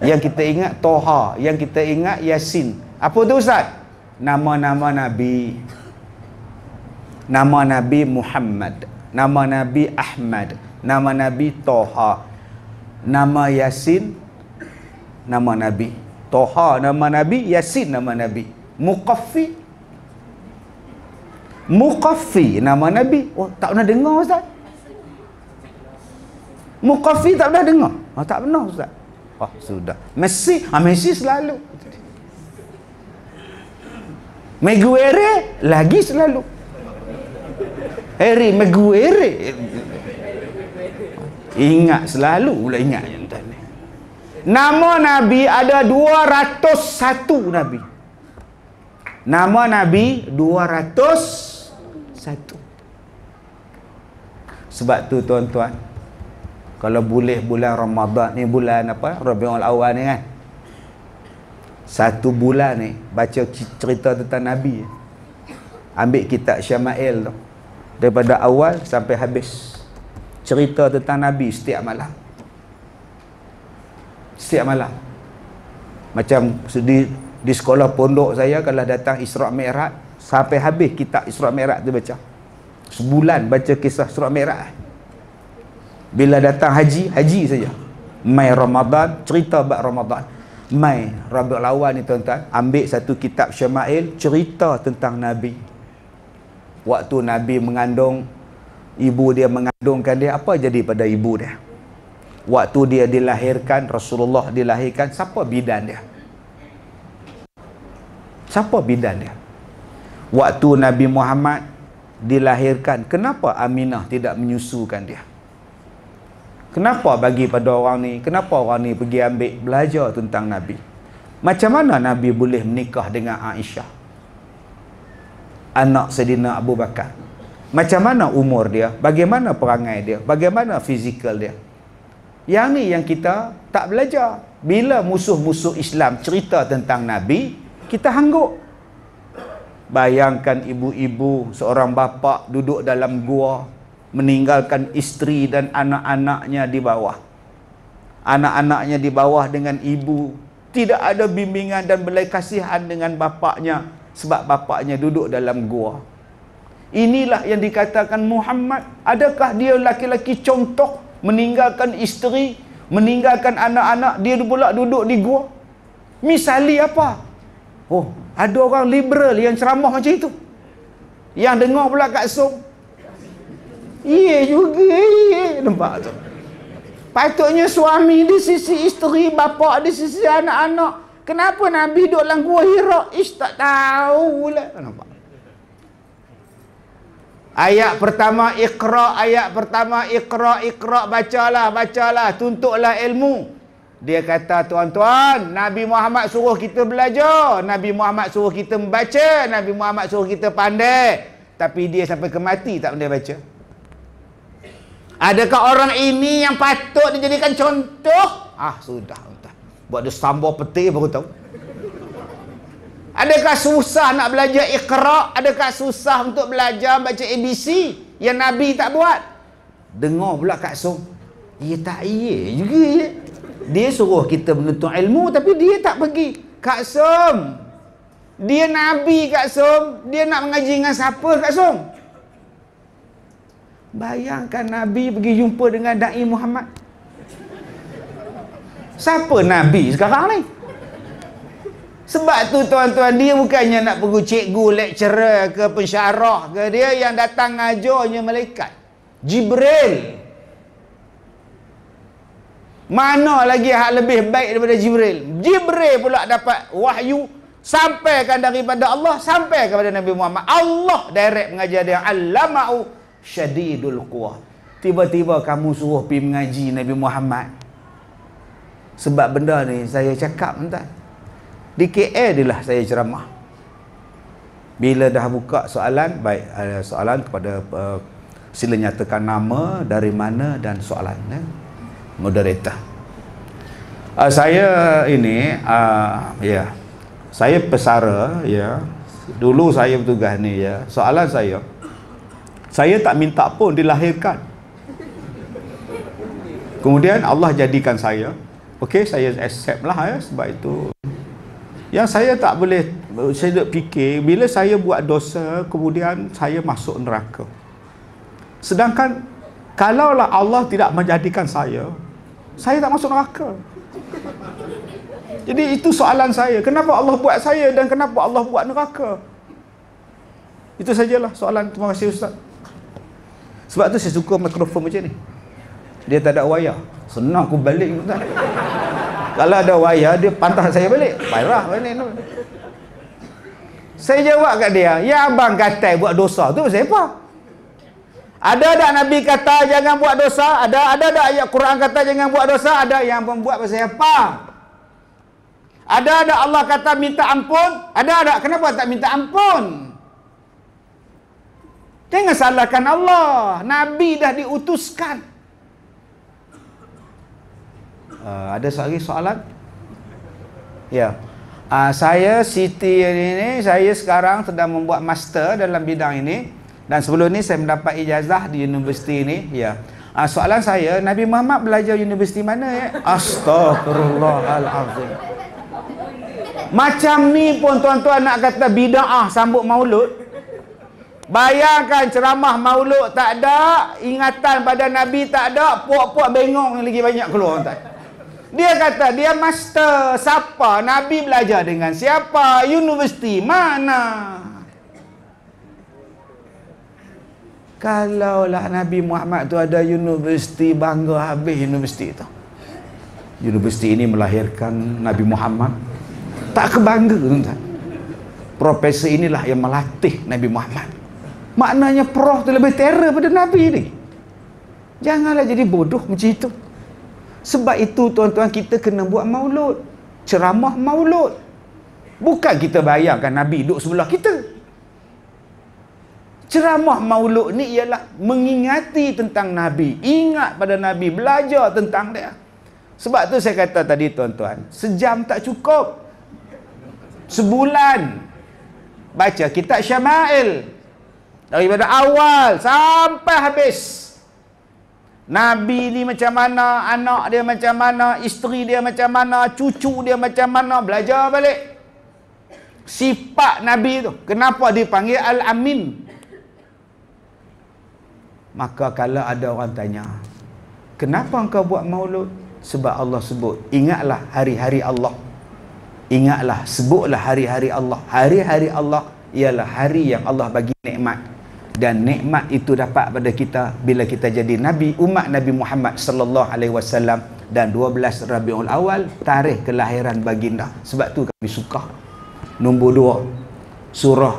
yang kita ingat Toha yang kita ingat Yasin apa tu Ustaz? nama-nama Nabi nama Nabi Muhammad nama Nabi Ahmad nama Nabi Toha nama Yasin nama Nabi Toha nama Nabi Yasin nama Nabi Muqaffi Muqaffi nama Nabi oh, tak pernah dengar Ustaz Muqaffi tak pernah dengar oh, tak pernah Ustaz oh, sudah Messi ah, Messi selalu Maguire lagi selalu Harry Maguire ingat selalu pula ingat yang Nama Nabi ada 201 Nabi. Nama Nabi 201. Sebab tu tuan-tuan, kalau boleh bulan Ramadhan ni bulan apa? Rabiul Awal ni kan. Satu bulan ni baca cerita tentang Nabi. Ambil kitab Syama'il tu. Daripada awal sampai habis. Cerita tentang Nabi setiap malam setiap malam macam di, di sekolah pondok saya kalau datang Isra' Mi'raj sampai habis kitab Isra' Mi'raj tu baca sebulan baca kisah Isra' Mi'raj bila datang haji, haji saja mai Ramadan, cerita bab Ramadan mai Rabiul Lawan ni tuan-tuan ambil satu kitab Syama'il cerita tentang Nabi waktu Nabi mengandung ibu dia mengandungkan dia apa jadi pada ibu dia waktu dia dilahirkan Rasulullah dilahirkan siapa bidan dia siapa bidan dia waktu Nabi Muhammad dilahirkan kenapa Aminah tidak menyusukan dia kenapa bagi pada orang ni kenapa orang ni pergi ambil belajar tentang Nabi macam mana Nabi boleh menikah dengan Aisyah anak Sedina Abu Bakar macam mana umur dia bagaimana perangai dia bagaimana fizikal dia yang ni yang kita tak belajar. Bila musuh-musuh Islam cerita tentang Nabi, kita hangguk. Bayangkan ibu-ibu seorang bapa duduk dalam gua, meninggalkan isteri dan anak-anaknya di bawah. Anak-anaknya di bawah dengan ibu, tidak ada bimbingan dan belai kasihan dengan bapaknya sebab bapaknya duduk dalam gua. Inilah yang dikatakan Muhammad, adakah dia laki-laki contoh meninggalkan isteri, meninggalkan anak-anak, dia pula duduk di gua. Misali apa? Oh, ada orang liberal yang ceramah macam itu. Yang dengar pula kat Zoom. Iya juga, iya. Nampak tu. Patutnya suami di sisi isteri, bapa di sisi anak-anak. Kenapa Nabi duduk dalam gua Hira? Ish, tak tahu lah. Nampak. Ayat pertama ikhra, ayat pertama ikhra, ikhra, bacalah, bacalah, tuntuklah ilmu. Dia kata, tuan-tuan, Nabi Muhammad suruh kita belajar. Nabi Muhammad suruh kita membaca. Nabi Muhammad suruh kita pandai. Tapi dia sampai ke mati tak pandai baca. Adakah orang ini yang patut dijadikan contoh? Ah, sudah. Buat dia sambar petir baru tahu. Adakah susah nak belajar ikhra? Adakah susah untuk belajar baca ABC yang Nabi tak buat? Dengar pula Kak Song. Ya tak iya juga ya. Dia suruh kita menuntut ilmu tapi dia tak pergi. Kak Song. Dia Nabi Kak Song. Dia nak mengaji dengan siapa Kak Song? Bayangkan Nabi pergi jumpa dengan Da'i Muhammad. Siapa Nabi sekarang ni? Sebab tu tuan-tuan dia bukannya nak pergi cikgu, lecturer ke pensyarah ke dia yang datang ajarnya malaikat. Jibril. Mana lagi hak lebih baik daripada Jibril? Jibril pula dapat wahyu sampaikan daripada Allah sampai kepada Nabi Muhammad. Allah direct mengajar dia Allama'u syadidul quwa. Tiba-tiba kamu suruh pergi mengaji Nabi Muhammad. Sebab benda ni saya cakap entah di KL dia lah saya ceramah bila dah buka soalan baik eh, soalan kepada uh, sila nyatakan nama dari mana dan soalan ya. eh? moderator uh, saya ini uh, ya yeah. saya pesara ya yeah. dulu saya bertugas ni ya yeah. soalan saya saya tak minta pun dilahirkan kemudian Allah jadikan saya Okey, saya accept lah ya sebab itu yang saya tak boleh saya tak fikir bila saya buat dosa kemudian saya masuk neraka sedangkan kalaulah Allah tidak menjadikan saya saya tak masuk neraka jadi itu soalan saya kenapa Allah buat saya dan kenapa Allah buat neraka itu sajalah soalan terima kasih ustaz sebab tu saya suka mikrofon macam ni dia tak ada wayar senang aku balik ustaz kalau ada wayar dia pantas saya balik parah ni saya jawab kat dia ya abang kata buat dosa tu siapa ada tak Nabi kata jangan buat dosa? Ada ada tak ayat Quran kata jangan buat dosa? Ada yang membuat pasal apa? Ada tak Allah kata minta ampun? Ada tak? Kenapa tak minta ampun? Jangan salahkan Allah. Nabi dah diutuskan. Uh, ada sehari soalan? Ya. Yeah. Uh, saya Siti ini, saya sekarang sedang membuat master dalam bidang ini dan sebelum ini saya mendapat ijazah di universiti ini, ya. Yeah. Uh, soalan saya, Nabi Muhammad belajar universiti mana ya? Astagfirullahalazim. Macam ni pun tuan-tuan nak kata bidang ah sambut maulud. Bayangkan ceramah maulud tak ada, ingatan pada Nabi tak ada, puak-puak bengong lagi banyak keluar tak. Dia kata dia master siapa? Nabi belajar dengan siapa? Universiti mana? Kalaulah Nabi Muhammad tu ada universiti bangga habis universiti tu. Universiti ini melahirkan Nabi Muhammad. Tak kebangga tuan-tuan. Profesor inilah yang melatih Nabi Muhammad. Maknanya prof tu lebih terror pada Nabi ni. Janganlah jadi bodoh macam itu. Sebab itu tuan-tuan kita kena buat maulud. Ceramah maulud. Bukan kita bayangkan Nabi duduk sebelah kita. Ceramah maulud ni ialah mengingati tentang Nabi. Ingat pada Nabi. Belajar tentang dia. Sebab tu saya kata tadi tuan-tuan. Sejam tak cukup. Sebulan. Baca kitab Syama'il. Daripada awal sampai habis. Nabi ni macam mana, anak dia macam mana, isteri dia macam mana, cucu dia macam mana, belajar balik. Sifat Nabi tu, kenapa dipanggil Al-Amin? Maka kalau ada orang tanya, kenapa engkau buat maulud? Sebab Allah sebut, ingatlah hari-hari Allah. Ingatlah, sebutlah hari-hari Allah. Hari-hari Allah ialah hari yang Allah bagi nikmat dan nikmat itu dapat pada kita bila kita jadi nabi umat Nabi Muhammad sallallahu alaihi wasallam dan 12 Rabiul Awal tarikh kelahiran baginda sebab tu kami suka nombor 2 surah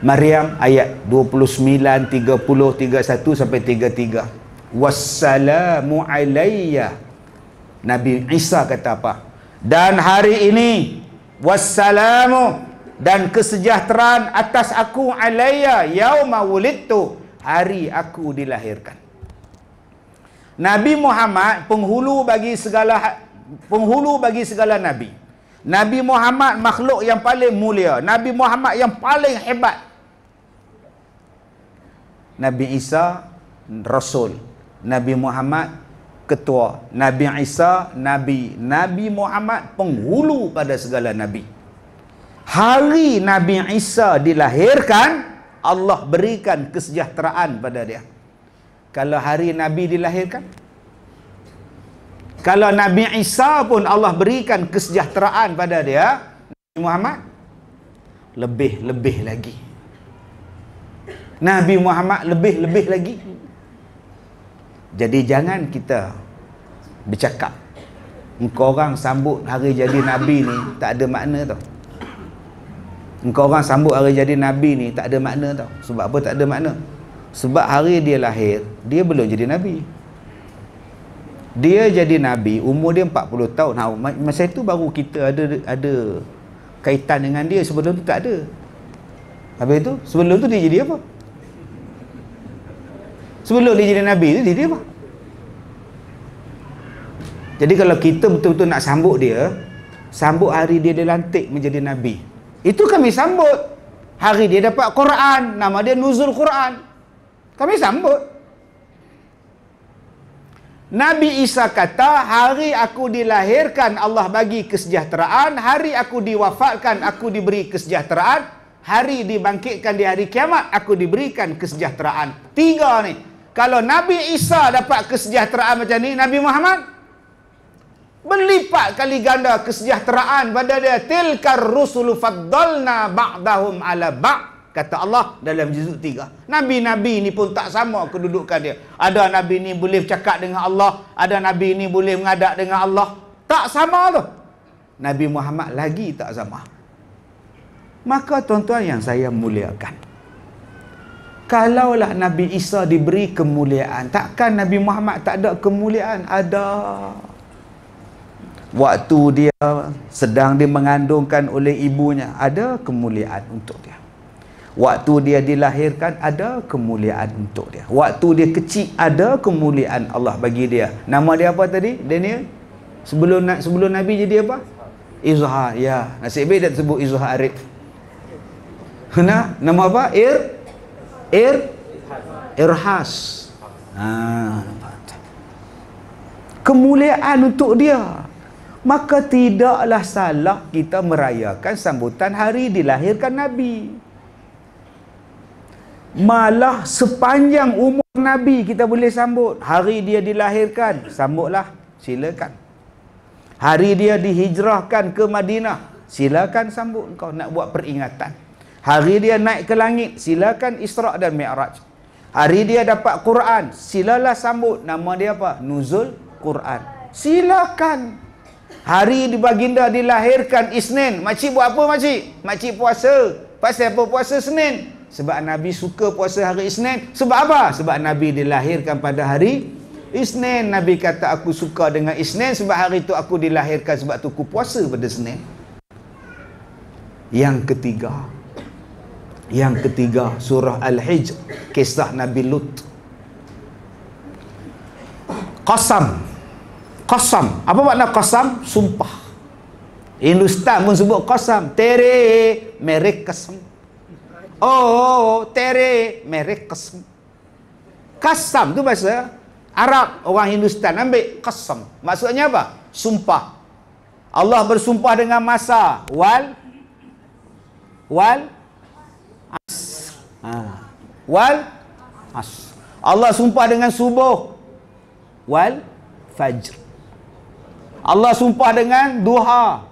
Maryam ayat 29 30 31 sampai 33 wassalamu alayya Nabi Isa kata apa dan hari ini wassalamu dan kesejahteraan atas aku alayya yauma wulidtu hari aku dilahirkan Nabi Muhammad penghulu bagi segala ha-, penghulu bagi segala nabi Nabi Muhammad makhluk yang paling mulia Nabi Muhammad yang paling hebat Nabi Isa rasul Nabi Muhammad ketua Nabi Isa nabi Nabi Muhammad penghulu pada segala nabi hari Nabi Isa dilahirkan Allah berikan kesejahteraan pada dia kalau hari Nabi dilahirkan kalau Nabi Isa pun Allah berikan kesejahteraan pada dia Nabi Muhammad lebih-lebih lagi Nabi Muhammad lebih-lebih lagi jadi jangan kita bercakap kau orang sambut hari jadi Nabi ni tak ada makna tau Engkau orang sambut hari jadi Nabi ni tak ada makna tau. Sebab apa tak ada makna? Sebab hari dia lahir, dia belum jadi Nabi. Dia jadi Nabi, umur dia 40 tahun. Nah ha, masa itu baru kita ada ada kaitan dengan dia. Sebelum tu tak ada. Habis itu sebelum tu dia jadi apa? Sebelum dia jadi Nabi tu, dia jadi apa? Jadi kalau kita betul-betul nak sambut dia, sambut hari dia dilantik menjadi Nabi. Itu kami sambut. Hari dia dapat Quran, nama dia Nuzul Quran. Kami sambut. Nabi Isa kata, hari aku dilahirkan Allah bagi kesejahteraan, hari aku diwafatkan aku diberi kesejahteraan, hari dibangkitkan di hari kiamat aku diberikan kesejahteraan. Tiga ni. Kalau Nabi Isa dapat kesejahteraan macam ni, Nabi Muhammad melipat kali ganda kesejahteraan pada dia tilkar rusulu faddalna ba'dahum ala ba' kata Allah dalam juzuk 3 nabi-nabi ni pun tak sama kedudukan dia ada nabi ni boleh cakap dengan Allah ada nabi ni boleh mengadap dengan Allah tak sama tu nabi Muhammad lagi tak sama maka tuan-tuan yang saya muliakan kalaulah nabi Isa diberi kemuliaan takkan nabi Muhammad tak ada kemuliaan ada waktu dia sedang dimengandungkan oleh ibunya ada kemuliaan untuk dia waktu dia dilahirkan ada kemuliaan untuk dia waktu dia kecil ada kemuliaan Allah bagi dia nama dia apa tadi Daniel sebelum sebelum Nabi jadi apa Izhar ya nasib baik dia sebut Izhar Arif Kena nama apa? Ir, Ir, Irhas. Ah, ha, kemuliaan untuk dia maka tidaklah salah kita merayakan sambutan hari dilahirkan Nabi. Malah sepanjang umur Nabi kita boleh sambut. Hari dia dilahirkan, sambutlah, silakan. Hari dia dihijrahkan ke Madinah, silakan sambut kau nak buat peringatan. Hari dia naik ke langit, silakan Isra dan Mi'raj. Hari dia dapat Quran, silalah sambut. Nama dia apa? Nuzul Quran. Silakan. Silakan. Hari di baginda dilahirkan Isnin. Makcik buat apa makcik? Makcik puasa. Pasal apa puasa Senin? Sebab Nabi suka puasa hari Isnin. Sebab apa? Sebab Nabi dilahirkan pada hari Isnin. Nabi kata aku suka dengan Isnin sebab hari itu aku dilahirkan sebab tu aku puasa pada Senin. Yang ketiga. Yang ketiga surah Al-Hijr. Kisah Nabi Lut. Qasam. Qasam. Qasam Apa makna Qasam? Sumpah Hindustan pun sebut Qasam Tere Merek Qasam Oh, Tere Merek Qasam Qasam tu bahasa Arab Orang Hindustan ambil Qasam Maksudnya apa? Sumpah Allah bersumpah dengan masa Wal Wal As ha. Wal As Allah sumpah dengan subuh Wal Fajr Allah sumpah dengan duha.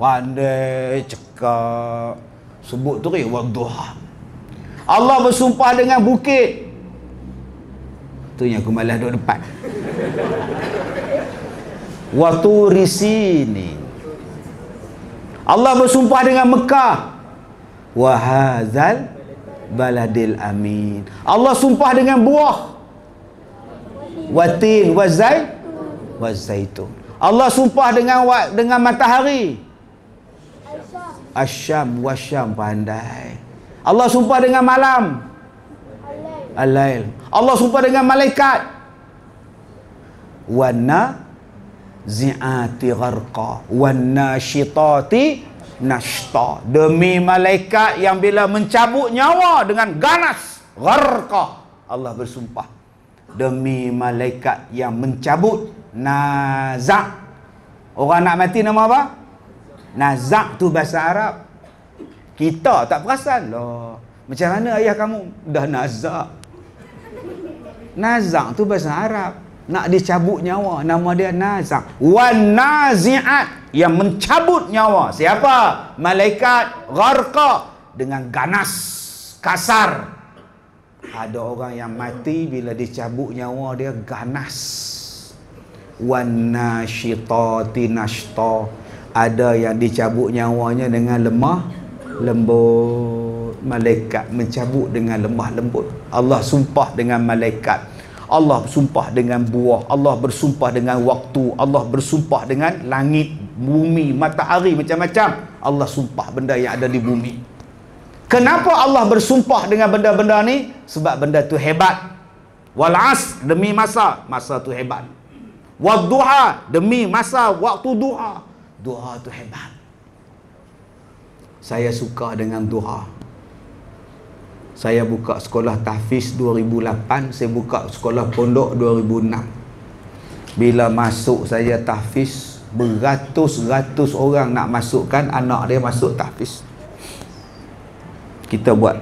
Pandai cekak. Sebut tu ke wak duha. Allah bersumpah dengan bukit. Tu yang aku malas duduk depan. Waktu risini. Allah bersumpah dengan Mekah. Wahazal baladil amin. Allah sumpah dengan buah. Watin wazai wazaitun. Allah sumpah dengan dengan matahari. Asyam wasyam pandai. Allah sumpah dengan malam. Alail. Allah sumpah dengan malaikat. Wanna zi'ati gharqa wanna syitati nashta. Demi malaikat yang bila mencabut nyawa dengan ganas gharqa. Allah bersumpah demi malaikat yang mencabut nazak orang nak mati nama apa nazak tu bahasa Arab kita tak perasan lah macam mana ayah kamu dah nazak nazak tu bahasa Arab nak dicabut nyawa nama dia nazak wan naziat yang mencabut nyawa siapa malaikat gharqa dengan ganas kasar ada orang yang mati bila dicabut nyawa dia ganas wan nasyitati nashta ada yang dicabut nyawanya dengan lemah lembut malaikat mencabut dengan lemah lembut Allah sumpah dengan malaikat Allah bersumpah dengan buah Allah bersumpah dengan waktu Allah bersumpah dengan langit bumi matahari macam-macam Allah sumpah benda yang ada di bumi Kenapa Allah bersumpah dengan benda-benda ni? Sebab benda tu hebat. Wal as demi masa, masa tu hebat. Wad duha demi masa waktu duha. Duha tu hebat. Saya suka dengan duha. Saya buka sekolah tahfiz 2008, saya buka sekolah pondok 2006. Bila masuk saya tahfiz, beratus-ratus orang nak masukkan anak dia masuk tahfiz kita buat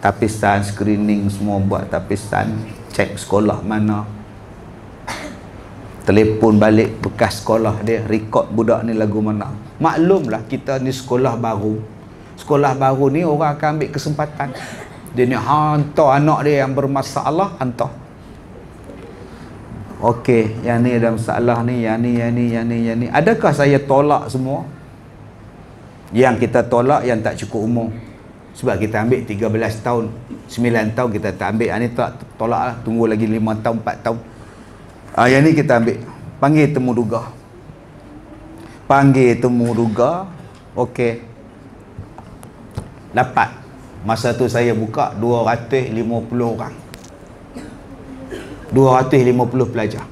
tapisan screening semua buat tapisan cek sekolah mana telefon balik bekas sekolah dia rekod budak ni lagu mana maklumlah kita ni sekolah baru sekolah baru ni orang akan ambil kesempatan dia ni hantar anak dia yang bermasalah hantar Okey, yang ni ada masalah ni, yang ni, yang ni, yang ni, yang ni. Adakah saya tolak semua? Yang kita tolak yang tak cukup umur sebab kita ambil 13 tahun 9 tahun kita tak ambil yang ah, ni tak tolak lah tunggu lagi 5 tahun 4 tahun ha, yang ni kita ambil panggil temu duga panggil temu duga ok dapat masa tu saya buka 250 orang 250 pelajar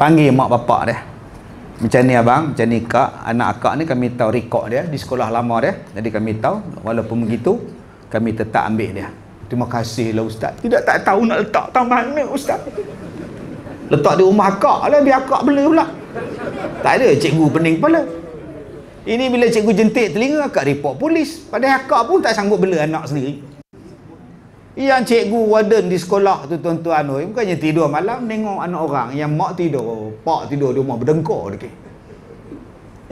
panggil mak bapak dia macam ni abang macam ni kak anak akak ni kami tahu rekod dia di sekolah lama dia jadi kami tahu walaupun begitu kami tetap ambil dia terima kasih lah ustaz tidak tak tahu nak letak tahu mana ustaz letak di rumah akak lah biar akak beli pula tak ada cikgu pening kepala ini bila cikgu jentik telinga akak report polis padahal akak pun tak sanggup beli anak sendiri yang cikgu warden di sekolah tu tuan-tuan oi, bukannya tidur malam tengok anak orang yang mak tidur, pak tidur di rumah berdengkur dekat.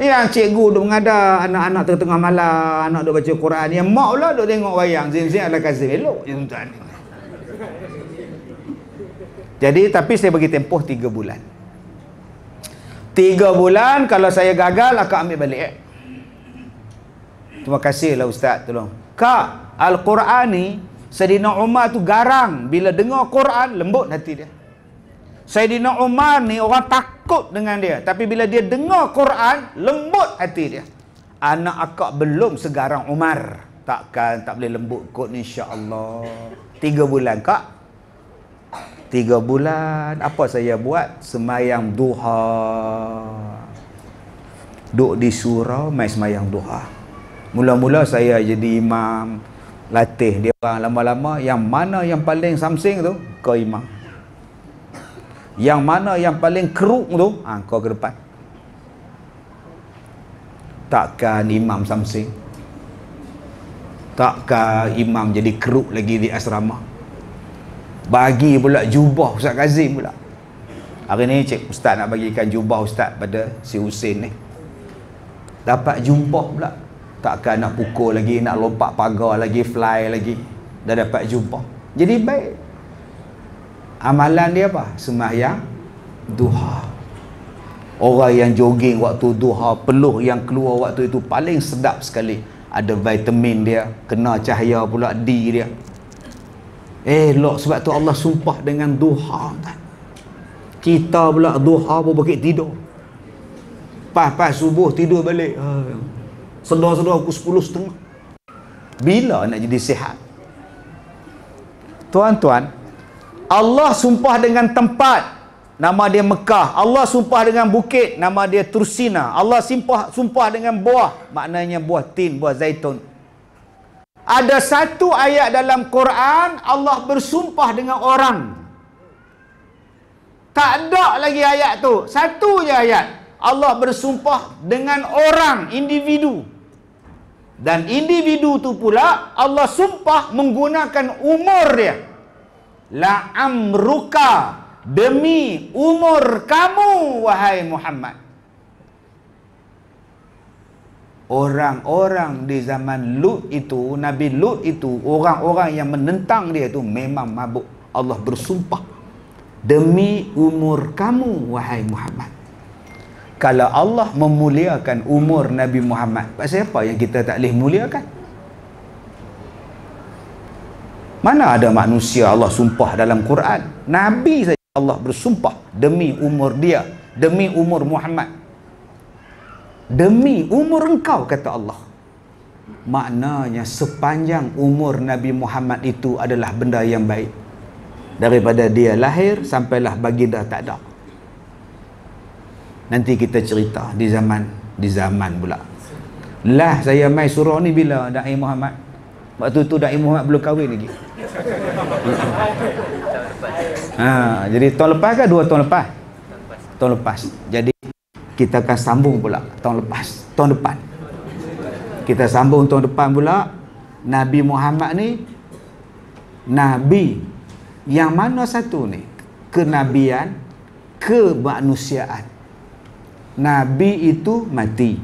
Yang cikgu duk mengadar anak-anak tengah-tengah malam, anak duk baca Quran, yang mak pula duk tengok wayang, zin-zin ala kasih elok je tuan-tuan. Jadi tapi saya bagi tempoh 3 bulan. 3 bulan kalau saya gagal akan ambil balik eh. Terima kasihlah ustaz tolong. Kak, Al-Quran ni Sayyidina Umar tu garang bila dengar Quran lembut hati dia Sayyidina Umar ni orang takut dengan dia tapi bila dia dengar Quran lembut hati dia anak akak belum segarang Umar takkan tak boleh lembut kot ni insyaAllah tiga bulan kak tiga bulan apa saya buat semayang duha duk di surau main semayang duha mula-mula saya jadi imam latih dia orang lama-lama yang mana yang paling samsing tu kau imam yang mana yang paling keruk tu ha, kau ke depan takkan imam samsing takkan imam jadi keruk lagi di asrama bagi pula jubah Ustaz Kazim pula hari ni cik Ustaz nak bagikan jubah Ustaz pada si Husin ni dapat jubah pula tak takkan nak pukul lagi nak lompat pagar lagi fly lagi dah dapat jumpa jadi baik amalan dia apa sembahyang duha orang yang jogging waktu duha peluh yang keluar waktu itu paling sedap sekali ada vitamin dia kena cahaya pula D dia eh lok sebab tu Allah sumpah dengan duha kan kita pula duha pun bagi tidur pas-pas subuh tidur balik ah, Sedar-sedar aku sepuluh setengah. Bila nak jadi sihat? Tuan-tuan, Allah sumpah dengan tempat. Nama dia Mekah. Allah sumpah dengan bukit. Nama dia Tursina. Allah sumpah, sumpah dengan buah. Maknanya buah tin, buah zaitun. Ada satu ayat dalam Quran, Allah bersumpah dengan orang. Tak ada lagi ayat tu. Satu je ayat. Allah bersumpah dengan orang, individu. Dan individu tu pula Allah sumpah menggunakan umur dia. La amruka demi umur kamu wahai Muhammad. Orang-orang di zaman Lut itu, Nabi Lut itu, orang-orang yang menentang dia itu memang mabuk. Allah bersumpah demi umur kamu wahai Muhammad kalau Allah memuliakan umur Nabi Muhammad pasal apa yang kita tak boleh muliakan mana ada manusia Allah sumpah dalam Quran Nabi saja Allah bersumpah demi umur dia demi umur Muhammad demi umur engkau kata Allah maknanya sepanjang umur Nabi Muhammad itu adalah benda yang baik daripada dia lahir sampailah baginda tak ada nanti kita cerita di zaman di zaman pula lah saya mai surah ni bila da'i Muhammad waktu tu da'i Muhammad belum kahwin lagi ha, jadi tahun lepas kan dua tahun lepas tahun lepas jadi kita akan sambung pula tahun lepas tahun depan kita sambung tahun depan pula Nabi Muhammad ni Nabi yang mana satu ni kenabian kemanusiaan Nabi itu mati.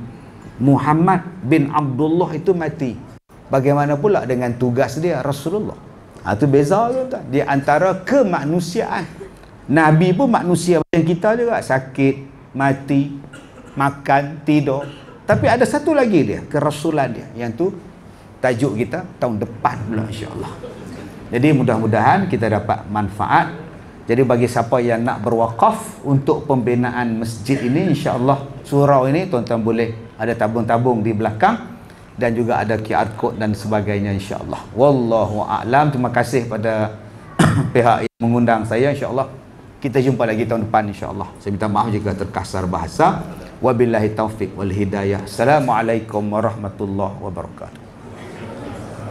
Muhammad bin Abdullah itu mati. Bagaimana pula dengan tugas dia Rasulullah? Ha, itu beza tuan-tuan. Di antara kemanusiaan. Nabi pun manusia macam kita juga. Sakit, mati, makan, tidur. Tapi ada satu lagi dia, kerasulan dia. Yang tu tajuk kita tahun depan pula insya-Allah. Jadi mudah-mudahan kita dapat manfaat jadi bagi siapa yang nak berwakaf untuk pembinaan masjid ini insya-Allah surau ini tuan-tuan boleh ada tabung-tabung di belakang dan juga ada QR code dan sebagainya insya-Allah. Wallahu a'lam. Terima kasih pada (coughs) pihak yang mengundang saya insya-Allah. Kita jumpa lagi tahun depan insya-Allah. Saya minta maaf jika terkasar bahasa. Wabillahi taufik walhidayah. Assalamualaikum warahmatullahi wabarakatuh.